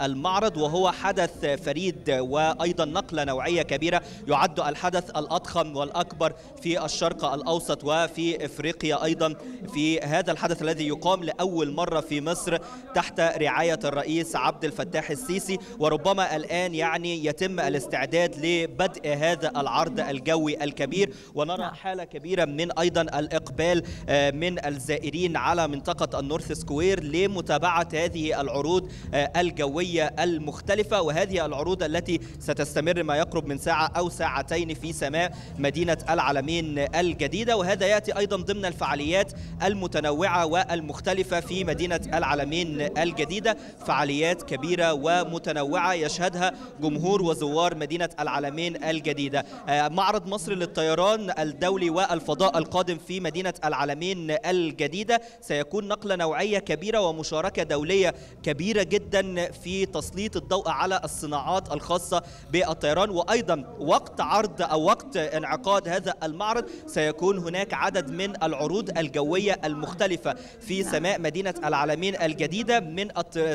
S7: المعرض وهو حدث فريد وأيضا نقلة نوعية كبيرة يعد الحدث الأضخم والأكبر في الشرق الأوسط وفي إفريقيا أيضا في هذا الحدث الذي يقام لأول مرة في مصر تحت رعاية الرئيس عبد الفتاح السيسي وربما الآن يعني يتم الاستعداد لبدء هذا العرض الجوي الكبير ونرى حاله كبيره من ايضا الاقبال آه، من الزائرين على منطقه النورث سكوير لمتابعه هذه العروض آه، الجويه المختلفه وهذه العروض التي ستستمر ما يقرب من ساعه او ساعتين في سماء مدينه العلمين الجديده وهذا ياتي ايضا ضمن الفعاليات المتنوعه والمختلفه في مدينه العلمين الجديده فعاليات كبيره ومتنوعه يشهدها جمهور وزوار مدينه العلمين الجديده آه، معرض مصر للطيران الدولي الدولي والفضاء القادم في مدينة العالمين الجديدة سيكون نقلة نوعية كبيرة ومشاركة دولية كبيرة جدا في تسليط الضوء على الصناعات الخاصة بالطيران وأيضا وقت عرض أو وقت انعقاد هذا المعرض سيكون هناك عدد من العروض الجوية المختلفة في نعم. سماء مدينة العالمين الجديدة من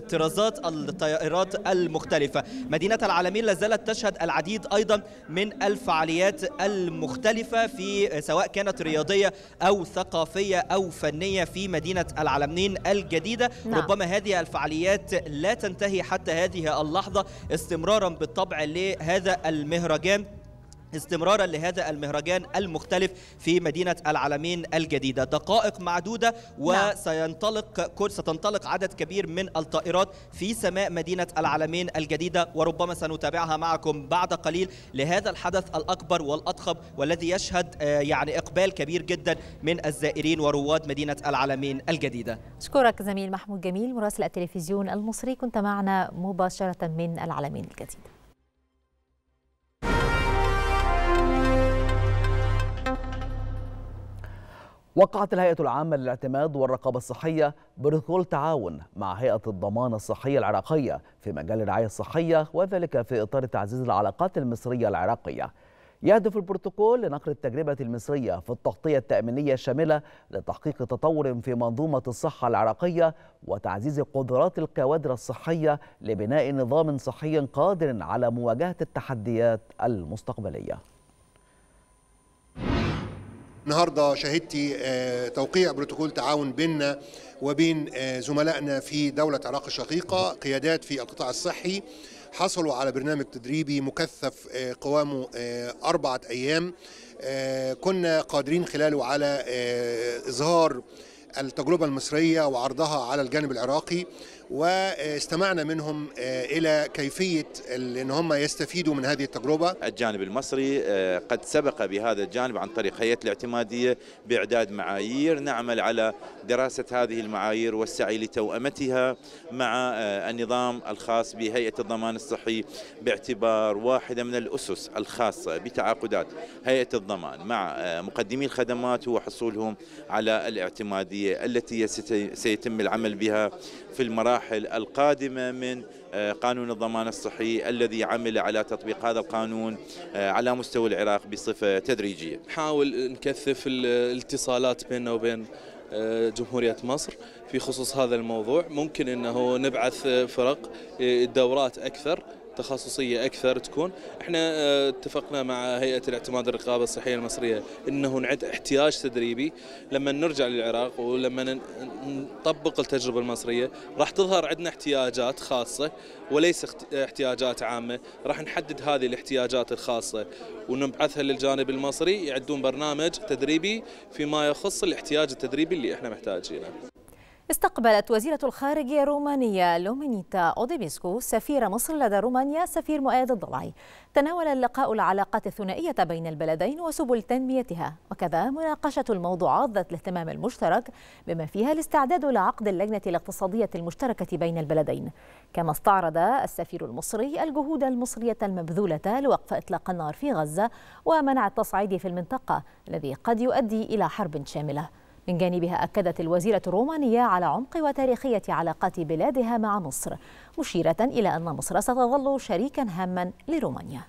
S7: طرازات الطائرات المختلفة مدينة العالمين لازالت تشهد العديد أيضا من الفعاليات المختلفة في آه، سواء كانت رياضيه او ثقافيه او فنيه في مدينه العلمين الجديده نعم. ربما هذه الفعاليات لا تنتهي حتى هذه اللحظه استمرارا بالطبع لهذا المهرجان استمرارا لهذا المهرجان المختلف في مدينة العالمين الجديدة دقائق معدودة نعم. وسينطلق كل ستنطلق عدد كبير من الطائرات في سماء مدينة العالمين الجديدة وربما سنتابعها معكم بعد قليل لهذا الحدث الأكبر والأضخم والذي يشهد آه، يعني إقبال كبير جدا من الزائرين ورواد مدينة العالمين الجديدة
S2: أشكرك زميل محمود جميل مراسل التلفزيون المصري كنت معنا مباشرة من العالمين الجديدة
S1: وقعت الهيئة العامة للاعتماد والرقابة الصحية بروتوكول تعاون مع هيئة الضمان الصحية العراقية في مجال الرعاية الصحية وذلك في إطار تعزيز العلاقات المصرية العراقية. يهدف البروتوكول لنقل التجربة المصرية في التغطية التأمينية الشاملة لتحقيق تطور في منظومة الصحة العراقية وتعزيز قدرات الكوادر الصحية لبناء نظام صحي قادر على مواجهة التحديات المستقبلية.
S6: النهارده شهدتي آه، توقيع بروتوكول تعاون بيننا وبين آه، زملائنا في دولة العراق الشقيقة قيادات في القطاع الصحي حصلوا على برنامج تدريبي مكثف آه، قوامه أربعة أيام كنا قادرين خلاله على إظهار التجربة المصرية وعرضها على الجانب العراقي واستمعنا منهم آه، الى كيفيه ان هم يستفيدوا
S4: من هذه التجربه. الجانب المصري آه، قد سبق بهذا الجانب عن طريق هيئه الاعتماديه باعداد معايير، نعمل على دراسه هذه المعايير والسعي لتوأمتها مع آه، النظام الخاص بهيئه الضمان الصحي باعتبار واحده من الاسس الخاصه بتعاقدات هيئه الضمان مع مقدمي الخدمات هو حصولهم على الاعتماديه التي سيتم العمل بها في المراحل المراحل القادمة من آه، قانون الضمان الصحي الذي عمل على تطبيق هذا القانون آه، على مستوى العراق بصفة تدريجية نحاول نكثف الاتصالات بيننا وبين آه، جمهورية مصر في خصوص هذا الموضوع ممكن أنه نبعث فرق الدورات أكثر تخصصيه اكثر تكون احنا آه، اتفقنا مع هيئه الاعتماد الرقابه الصحيه المصريه انه نعد احتياج تدريبي لما نرجع للعراق ولما نطبق التجربه المصريه راح تظهر عندنا احتياجات خاصه وليس احتياجات عامه راح نحدد هذه الاحتياجات الخاصه ونبعثها للجانب المصري يعدون برنامج تدريبي فيما يخص الاحتياج التدريبي اللي احنا محتاجينه
S2: استقبلت وزيرة الخارجية الرومانية لومينيتا أوديبيسكو سفير مصر لدى رومانيا سفير مؤيد الضلعي تناول اللقاء العلاقات الثنائية بين البلدين وسبل تنميتها وكذا مناقشة الموضوعات ذات الاهتمام المشترك بما فيها الاستعداد لعقد اللجنة الاقتصادية المشتركة بين البلدين كما استعرض السفير المصري الجهود المصرية المبذولة لوقف إطلاق النار في غزة ومنع التصعيد في المنطقة الذي قد يؤدي إلى حرب شاملة من جانبها أكدت الوزيرة الرومانية على عمق وتاريخية علاقات بلادها مع مصر مشيرة إلى أن مصر ستظل شريكا هاما لرومانيا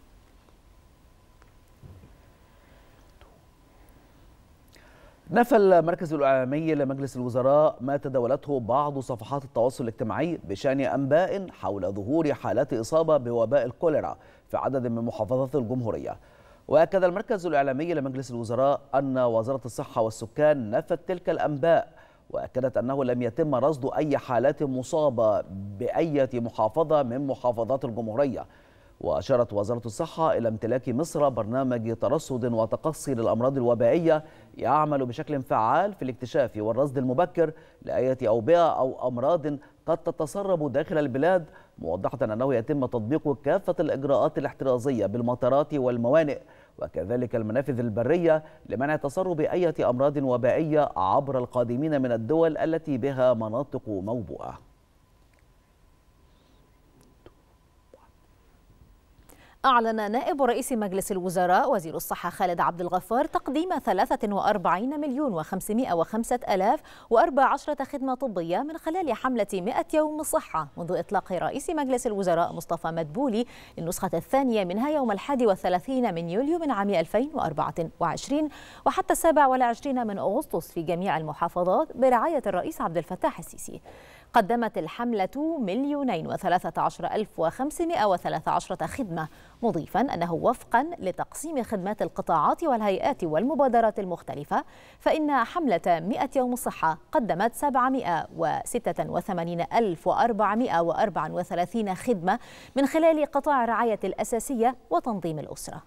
S1: نفى المركز الإعلامي لمجلس الوزراء ما تداولته بعض صفحات التواصل الاجتماعي بشأن أنباء حول ظهور حالات إصابة بوباء الكوليرا في عدد من محافظات الجمهورية وأكد المركز الإعلامي لمجلس الوزراء أن وزارة الصحة والسكان نفت تلك الأنباء وأكدت أنه لم يتم رصد أي حالات مصابة بأية محافظة من محافظات الجمهورية وأشارت وزارة الصحة إلى امتلاك مصر برنامج ترصد وتقصي للأمراض الوبائية يعمل بشكل فعال في الاكتشاف والرصد المبكر لأية أوبئة أو أمراض قد تتسرب داخل البلاد موضحة أنه يتم تطبيق كافة الإجراءات الاحترازية بالمطارات والموانئ وكذلك المنافذ البرية لمنع تسرب أي أمراض وبائية عبر القادمين من الدول التي بها مناطق موبوءة
S2: أعلن نائب رئيس مجلس الوزراء وزير الصحة خالد عبد الغفار تقديم 43 مليون و505 ألاف و14 خدمة طبية من خلال حملة 100 يوم صحة منذ إطلاق رئيس مجلس الوزراء مصطفى مدبولي النسخة الثانية منها يوم 31 من يوليو من عام 2024 وحتى 27 من أغسطس في جميع المحافظات برعاية الرئيس عبد الفتاح السيسي قدمت الحملة مليونين وثلاثة عشر ألف وخمسمائة وثلاثة عشرة خدمة مضيفا أنه وفقا لتقسيم خدمات القطاعات والهيئات والمبادرات المختلفة فإن حملة 100 يوم الصحة قدمت 786434 خدمة من خلال قطاع الرعاية الأساسية وتنظيم الأسرة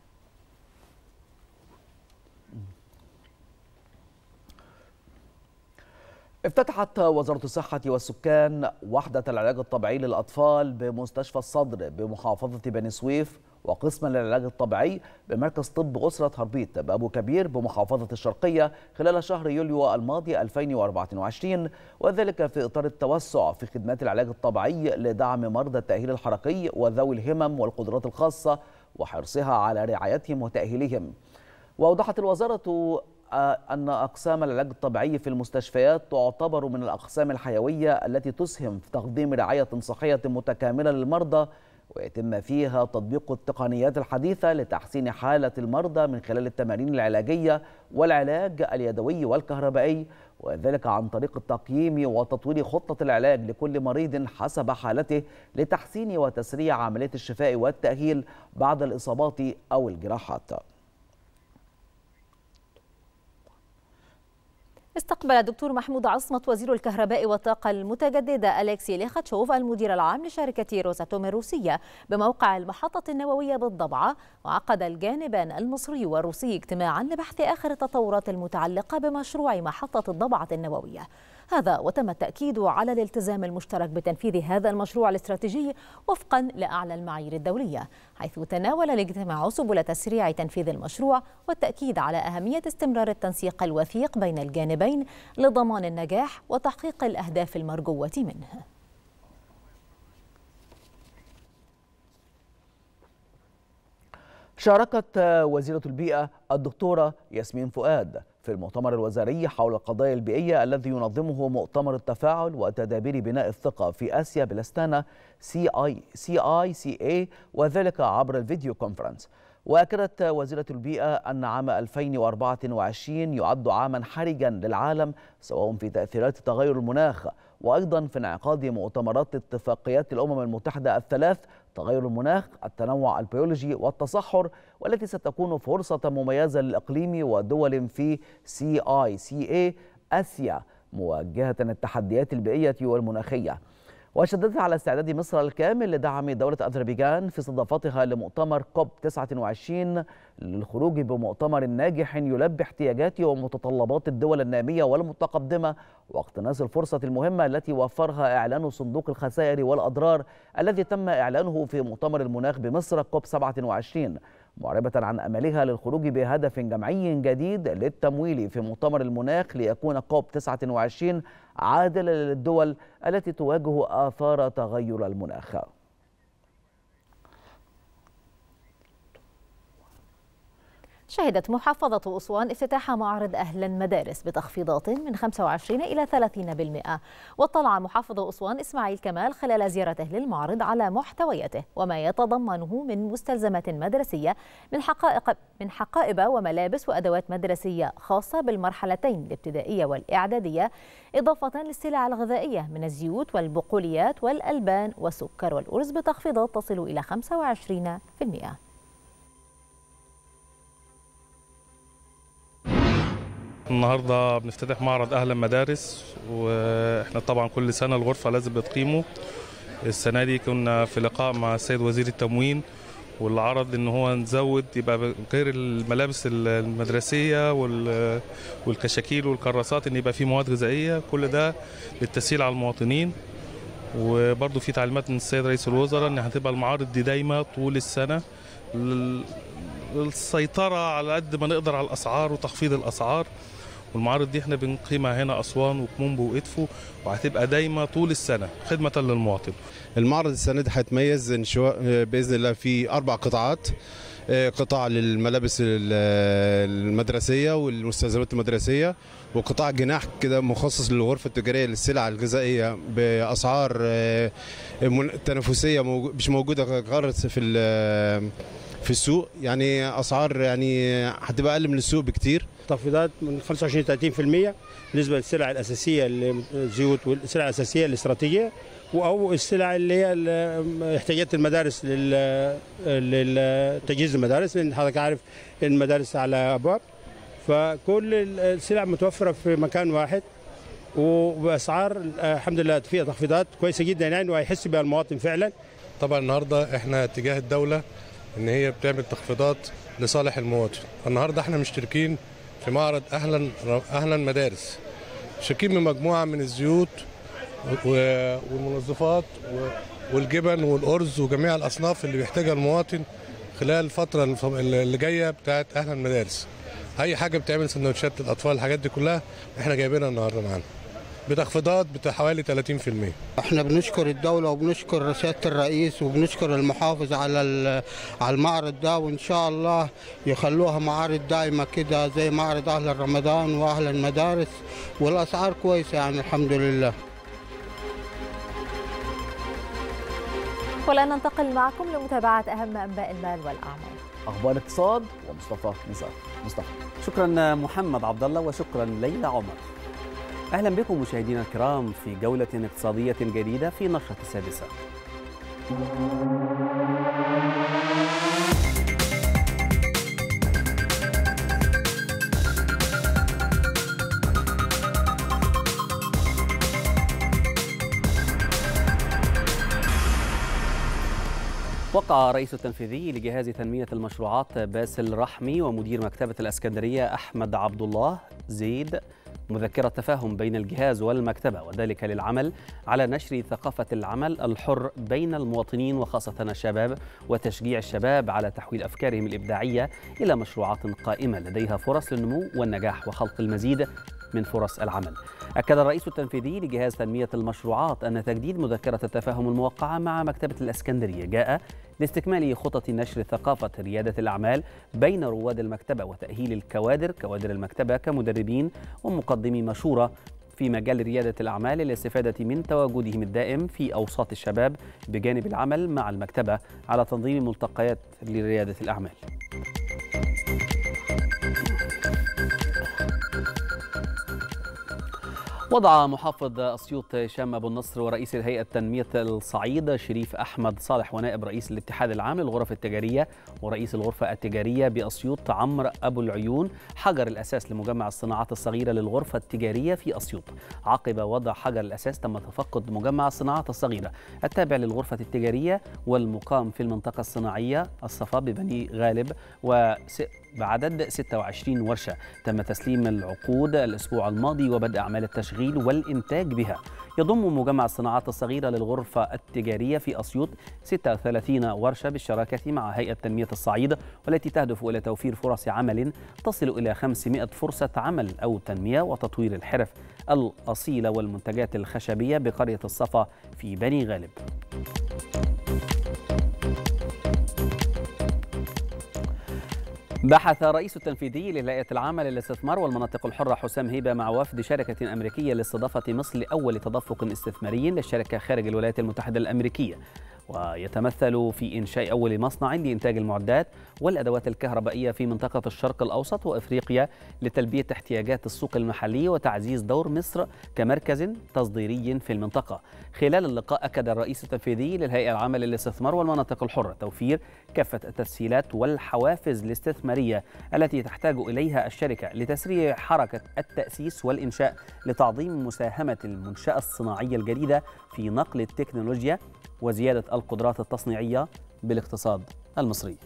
S1: افتتحت وزارة الصحة والسكان وحدة العلاج الطبيعي للأطفال بمستشفى الصدر بمحافظة بني سويف وقسم للعلاج الطبيعي بمركز طب أسرة هربيت بأبو كبير بمحافظة الشرقية خلال شهر يوليو الماضي 2024 وذلك في إطار التوسع في خدمات العلاج الطبيعي لدعم مرضى التأهيل الحركي وذوي الهمم والقدرات الخاصة وحرصها على رعايتهم وتأهيلهم وأوضحت الوزارة أن أقسام العلاج الطبيعي في المستشفيات تعتبر من الأقسام الحيوية التي تسهم في تقديم رعاية صحية متكاملة للمرضى ويتم فيها تطبيق التقنيات الحديثة لتحسين حالة المرضى من خلال التمارين العلاجية والعلاج اليدوي والكهربائي وذلك عن طريق التقييم وتطوير خطة العلاج لكل مريض حسب حالته لتحسين وتسريع عملية الشفاء والتأهيل بعد الإصابات أو الجراحات
S2: استقبل الدكتور محمود عصمت وزير الكهرباء والطاقة المتجددة أليكسي ليخاتشوف المدير العام لشركة روزاتوم الروسية بموقع المحطة النووية بالضبعة وعقد الجانبان المصري والروسي اجتماعا لبحث آخر التطورات المتعلقة بمشروع محطة الضبعة النووية هذا وتم التأكيد على الالتزام المشترك بتنفيذ هذا المشروع الاستراتيجي وفقا لأعلى المعايير الدولية حيث تناول الاجتماع سبل تسريع تنفيذ المشروع والتأكيد على أهمية استمرار التنسيق الوثيق بين الجانبين لضمان النجاح وتحقيق الأهداف المرجوة منه
S1: شاركت وزيرة البيئة الدكتورة ياسمين فؤاد في المؤتمر الوزاري حول القضايا البيئية الذي ينظمه مؤتمر التفاعل وتدابير بناء الثقة في آسيا بلاستانا سي آي سي آي سي وذلك عبر الفيديو كونفرنس وأكدت وزيرة البيئة أن عام 2024 يعد عاما حرجا للعالم سواء في تأثيرات تغير المناخ وأيضا في انعقاد مؤتمرات اتفاقيات الأمم المتحدة الثلاث تغير المناخ التنوع البيولوجي والتصحر والتي ستكون فرصة مميزة للإقليم ودول في CICA آسيا مواجهة التحديات البيئية والمناخية وشددت على استعداد مصر الكامل لدعم دولة أذربيجان في استضافتها لمؤتمر كوب 29 للخروج بمؤتمر ناجح يلبي احتياجات ومتطلبات الدول النامية والمتقدمة واقتناص الفرصة المهمة التي وفرها إعلان صندوق الخسائر والأضرار الذي تم إعلانه في مؤتمر المناخ بمصر كوب 27 معربة عن أملها للخروج بهدف جمعي جديد للتمويل في مؤتمر المناخ ليكون كوب 29 عادلا للدول التي تواجه آثار تغير المناخ
S2: شهدت محافظة أسوان افتتاح معرض أهل المدارس بتخفيضات من 25 إلى 30% واطلع محافظ أسوان إسماعيل كمال خلال زيارته للمعرض على محتوياته وما يتضمنه من مستلزمات مدرسية من حقائق من حقائب وملابس وأدوات مدرسية خاصة بالمرحلتين الابتدائية والإعدادية إضافة للسلع الغذائية من الزيوت والبقوليات والألبان والسكر والأرز بتخفيضات تصل إلى 25%
S4: النهارده بنفتتح معرض اهل المدارس واحنا طبعا كل سنه الغرفه لازم بتقيمه السنه دي كنا في لقاء مع السيد وزير التموين واللي عرض ان هو نزود يبقى غير الملابس المدرسيه والكشاكيل والكراسات ان يبقى في مواد غذائيه كل ده للتسهيل على المواطنين وبرضه في تعليمات من السيد رئيس الوزراء ان هتبقى المعارض دي دايمه طول السنه للسيطره على قد ما نقدر على الاسعار وتخفيض الاسعار والمعارض دي احنا بنقيمها هنا اسوان وكمومبو وادفو وهتبقى دايمه طول السنه خدمه للمواطن. المعرض السنه دي هيتميز ان باذن الله في اربع قطاعات آه، قطاع للملابس المدرسيه والمستلزمات المدرسيه وقطاع جناح كده مخصص للغرفه التجاريه للسلع الغذائيه باسعار
S3: آه، تنافسيه مش موجوده في في السوق يعني اسعار يعني هتبقى اقل من السوق بكتير تخفيضات من 25 ل 30% بالنسبه للسلع الاساسيه الزيوت والسلع الاساسيه الاستراتيجيه او السلع اللي هي احتياجات المدارس لتجهيز المدارس لان حضرتك عارف المدارس على ابواب فكل السلع متوفره في مكان واحد وباسعار الحمد لله فيها تخفيضات كويسه جدا يعني وهيحس بها المواطن فعلا طبعا النهارده احنا تجاه الدوله ان هي بتعمل تخفيضات لصالح المواطن النهارده احنا مشتركين في معرض اهلا اهلا مدارس مشتركين من مجموعه من الزيوت والمنظفات والجبن والارز وجميع الاصناف اللي بيحتاجها المواطن خلال الفتره اللي جايه بتاعه اهلا مدارس اي حاجه بتعمل سندوتشات للاطفال الحاجات دي كلها احنا جايبينها النهارده معانا بتخفيضات بحوالي 30% احنا بنشكر الدوله وبنشكر سياده الرئيس وبنشكر المحافظ على على المعرض
S4: ده وان شاء الله يخلوها معارض دايمه كده زي معرض اهل رمضان واهل
S3: المدارس والاسعار كويسه يعني الحمد لله
S2: والآن ننتقل معكم لمتابعة أهم أنباء المال والأعمال
S1: أخبار اقتصاد ومصطفى نزار مصطفى
S6: شكرا محمد عبد الله وشكرا ليلى عمر أهلا بكم مشاهدينا الكرام في جولة اقتصادية جديدة في نشرة السادسة وقع الرئيس التنفيذي لجهاز تنمية المشروعات باسل رحمي ومدير مكتبة الأسكندرية أحمد عبد الله زيد مذكرة تفاهم بين الجهاز والمكتبة وذلك للعمل على نشر ثقافة العمل الحر بين المواطنين وخاصة الشباب وتشجيع الشباب على تحويل أفكارهم الإبداعية إلى مشروعات قائمة لديها فرص للنمو والنجاح وخلق المزيد من فرص العمل. أكد الرئيس التنفيذي لجهاز تنمية المشروعات أن تجديد مذكرة التفاهم الموقعة مع مكتبة الإسكندرية جاء لاستكمال خطط نشر ثقافة ريادة الأعمال بين رواد المكتبة وتأهيل الكوادر كوادر المكتبة كمدربين ومقدمي مشورة في مجال ريادة الأعمال للاستفادة من تواجدهم الدائم في أوساط الشباب بجانب العمل مع المكتبة على تنظيم ملتقيات لريادة الأعمال وضع محافظ أسيوط شام أبو النصر ورئيس الهيئة التنميه الصعيد شريف أحمد صالح ونائب رئيس الاتحاد العام للغرف التجارية ورئيس الغرفة التجارية بأسيوط عمرو أبو العيون حجر الأساس لمجمع الصناعات الصغيرة للغرفة التجارية في أسيوط عقب وضع حجر الأساس تم تفقد مجمع الصناعات الصغيرة التابع للغرفة التجارية والمقام في المنطقة الصناعية الصفا ببني غالب وسئ بعدد 26 ورشة تم تسليم العقود الأسبوع الماضي وبدء أعمال التشغيل والإنتاج بها يضم مجمع الصناعات الصغيرة للغرفة التجارية في أسيوط 36 ورشة بالشراكة مع هيئة تنمية الصعيد والتي تهدف إلى توفير فرص عمل تصل إلى 500 فرصة عمل أو تنمية وتطوير الحرف الأصيلة والمنتجات الخشبية بقرية الصفا في بني غالب بحث الرئيس التنفيذي للهيئة العامة للاستثمار والمناطق الحرة حسام هيبة مع وفد شركة أمريكية لاستضافة مصر لأول تدفق استثماري للشركة خارج الولايات المتحدة الأمريكية ويتمثل في إنشاء أول مصنع لإنتاج المعدات والأدوات الكهربائية في منطقة الشرق الأوسط وأفريقيا لتلبية احتياجات السوق المحلي وتعزيز دور مصر كمركز تصديري في المنطقة خلال اللقاء أكد الرئيس التنفيذي للهيئة العامة للاستثمار والمناطق الحرة توفير كافة التسهيلات والحوافز الاستثمارية التي تحتاج إليها الشركة لتسريع حركة التأسيس والإنشاء لتعظيم مساهمة المنشأة الصناعية الجديدة في نقل التكنولوجيا وزيادة القدرات التصنيعية بالاقتصاد المصري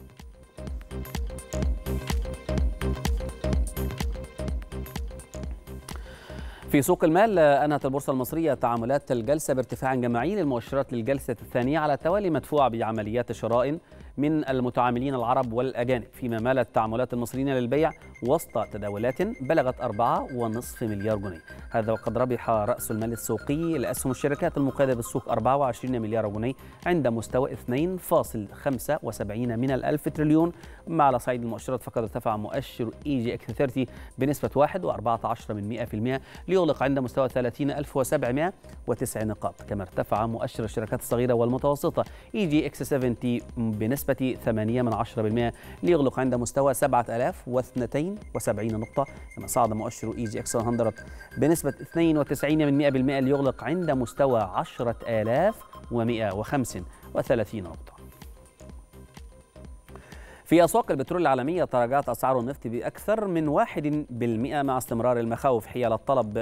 S6: في سوق المال أنهت البورصة المصرية تعاملات الجلسة بارتفاع جماعي للمؤشرات للجلسة الثانية على التوالي مدفوعة بعمليات شراء من المتعاملين العرب والأجانب فيما مالت تعاملات المصريين للبيع وسط تداولات بلغت 4.5 مليار جنيه هذا وقد ربح رأس المال السوقي لأسهم الشركات المقيدة بالسوق 24 مليار جنيه عند مستوى 2.75 من الألف تريليون أما على صعيد المؤشرات فقد ارتفع مؤشر اي جي اكس 30 بنسبة 1.14% ليغلق عند مستوى 30709 نقاط كما ارتفع مؤشر الشركات الصغيرة والمتوسطة اي جي اكس 70 بنسبة بنسبة 8% ليغلق عند مستوى 7072 نقطة كما صعد مؤشر اي جي اكس 100 بنسبة 92% ليغلق عند مستوى 10135 نقطة في أسواق البترول العالمية تراجعت أسعار النفط بأكثر من 1% مع استمرار المخاوف حيال الطلب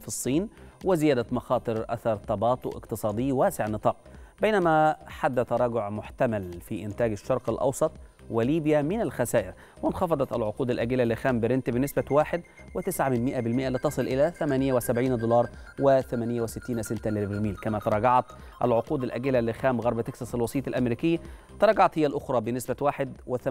S6: في الصين وزيادة مخاطر أثر تباطؤ اقتصادي واسع نطاق بينما حد تراجع محتمل في إنتاج الشرق الأوسط وليبيا من الخسائر وانخفضت العقود الأجلة لخام برنت بنسبة 1.9% لتصل إلى 78 دولار و68 سنتا للبرميل كما تراجعت العقود الأجلة لخام غرب تكساس الوسيط الأمريكي تراجعت هي الأخرى بنسبة 1.18%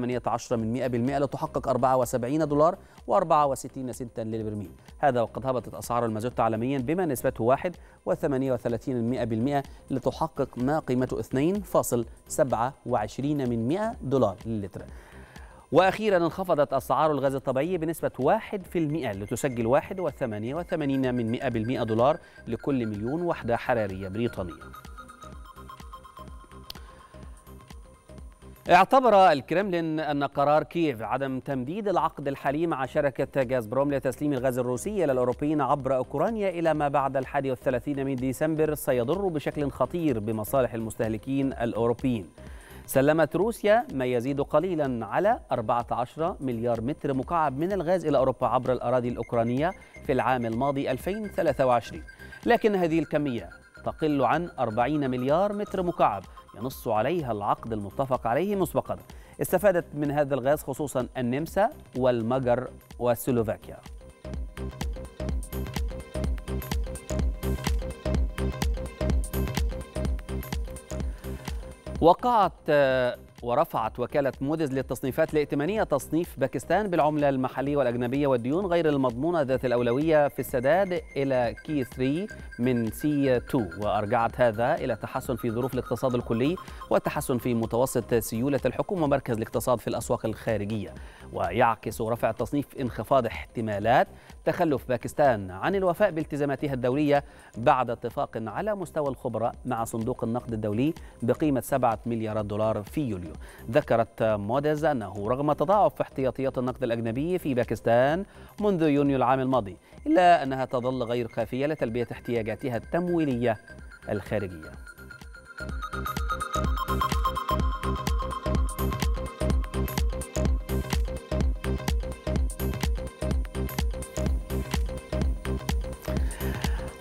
S6: لتحقق 74 دولار و64 سنتا للبرميل هذا وقد هبطت أسعار المازوت عالميا بما نسبته 1.38% لتحقق ما قيمته 2.27 دولار للبرميل لتر وأخيرا انخفضت أسعار الغاز الطبيعي بنسبة 1% لتسجل 1.88 دولار لكل مليون وحدة حرارية بريطانية اعتبر الكرملين أن قرار كييف عدم تمديد العقد الحالي مع شركة غاز بروم لتسليم الغاز الروسي للأوروبيين عبر أوكرانيا إلى ما بعد 31 من ديسمبر سيضر بشكل خطير بمصالح المستهلكين الأوروبيين سلمت روسيا ما يزيد قليلا على 14 مليار متر مكعب من الغاز إلى أوروبا عبر الأراضي الأوكرانية في العام الماضي 2023 لكن هذه الكمية تقل عن 40 مليار متر مكعب ينص عليها العقد المتفق عليه مسبقا استفادت من هذا الغاز خصوصا النمسا والمجر وسلوفاكيا وقعت آه، ورفعت وكالة موديز للتصنيفات الائتمانية تصنيف باكستان بالعملة المحلية والأجنبية والديون غير المضمونة ذات الأولوية في السداد إلى كي 3 من سي 2 وأرجعت هذا إلى تحسن في ظروف الاقتصاد الكلي وتحسن في متوسط سيولة الحكومة ومركز الاقتصاد في الأسواق الخارجية ويعكس رفع التصنيف انخفاض احتمالات تخلف باكستان عن الوفاء بالتزاماتها الدولية بعد اتفاق على مستوى الخبراء مع صندوق النقد الدولي بقيمة 7 مليارات دولار في يوليو ذكرت موديز أنه رغم تضاعف احتياطيات النقد الأجنبي في باكستان منذ يونيو العام الماضي إلا أنها تظل غير كافية لتلبية احتياجاتها التمويلية الخارجية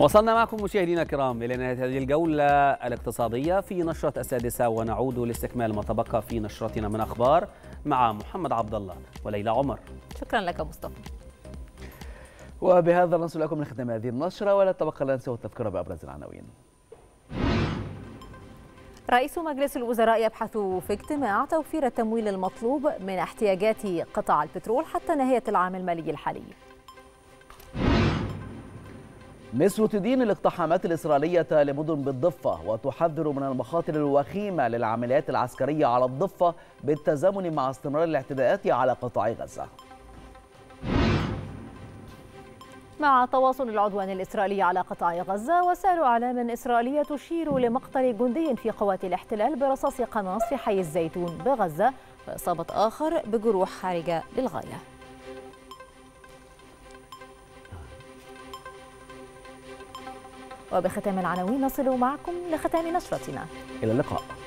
S6: وصلنا معكم مشاهدينا الكرام إلى نهاية هذه الجولة الاقتصادية في نشرة السادسة ونعود لاستكمال ما تبقى في نشرتنا من أخبار مع
S1: محمد عبد الله وليلى عمر
S2: شكرا لك مصطفى
S1: وبهذا نصل لكم لختام هذه النشرة ولا تبقى لنا سوى التذكرة بأبرز العناوين
S2: رئيس مجلس الوزراء يبحث في اجتماع توفير التمويل المطلوب من احتياجات قطاع البترول حتى نهاية العام المالي الحالي
S1: مصر تدين الاقتحامات الإسرائيلية لمدن بالضفة وتحذر من المخاطر الوخيمة للعمليات العسكرية على الضفة بالتزامن مع استمرار الاعتداءات على قطاع غزة
S2: مع تواصل العدوان الإسرائيلي على قطاع غزة وسائل أعلام إسرائيلية تشير لمقتل جندي في قوات الاحتلال برصاص قناص في حي الزيتون بغزة وإصابة آخر بجروح حرجة للغاية وبختام العناوين نصل معكم لختام نشرتنا إلى اللقاء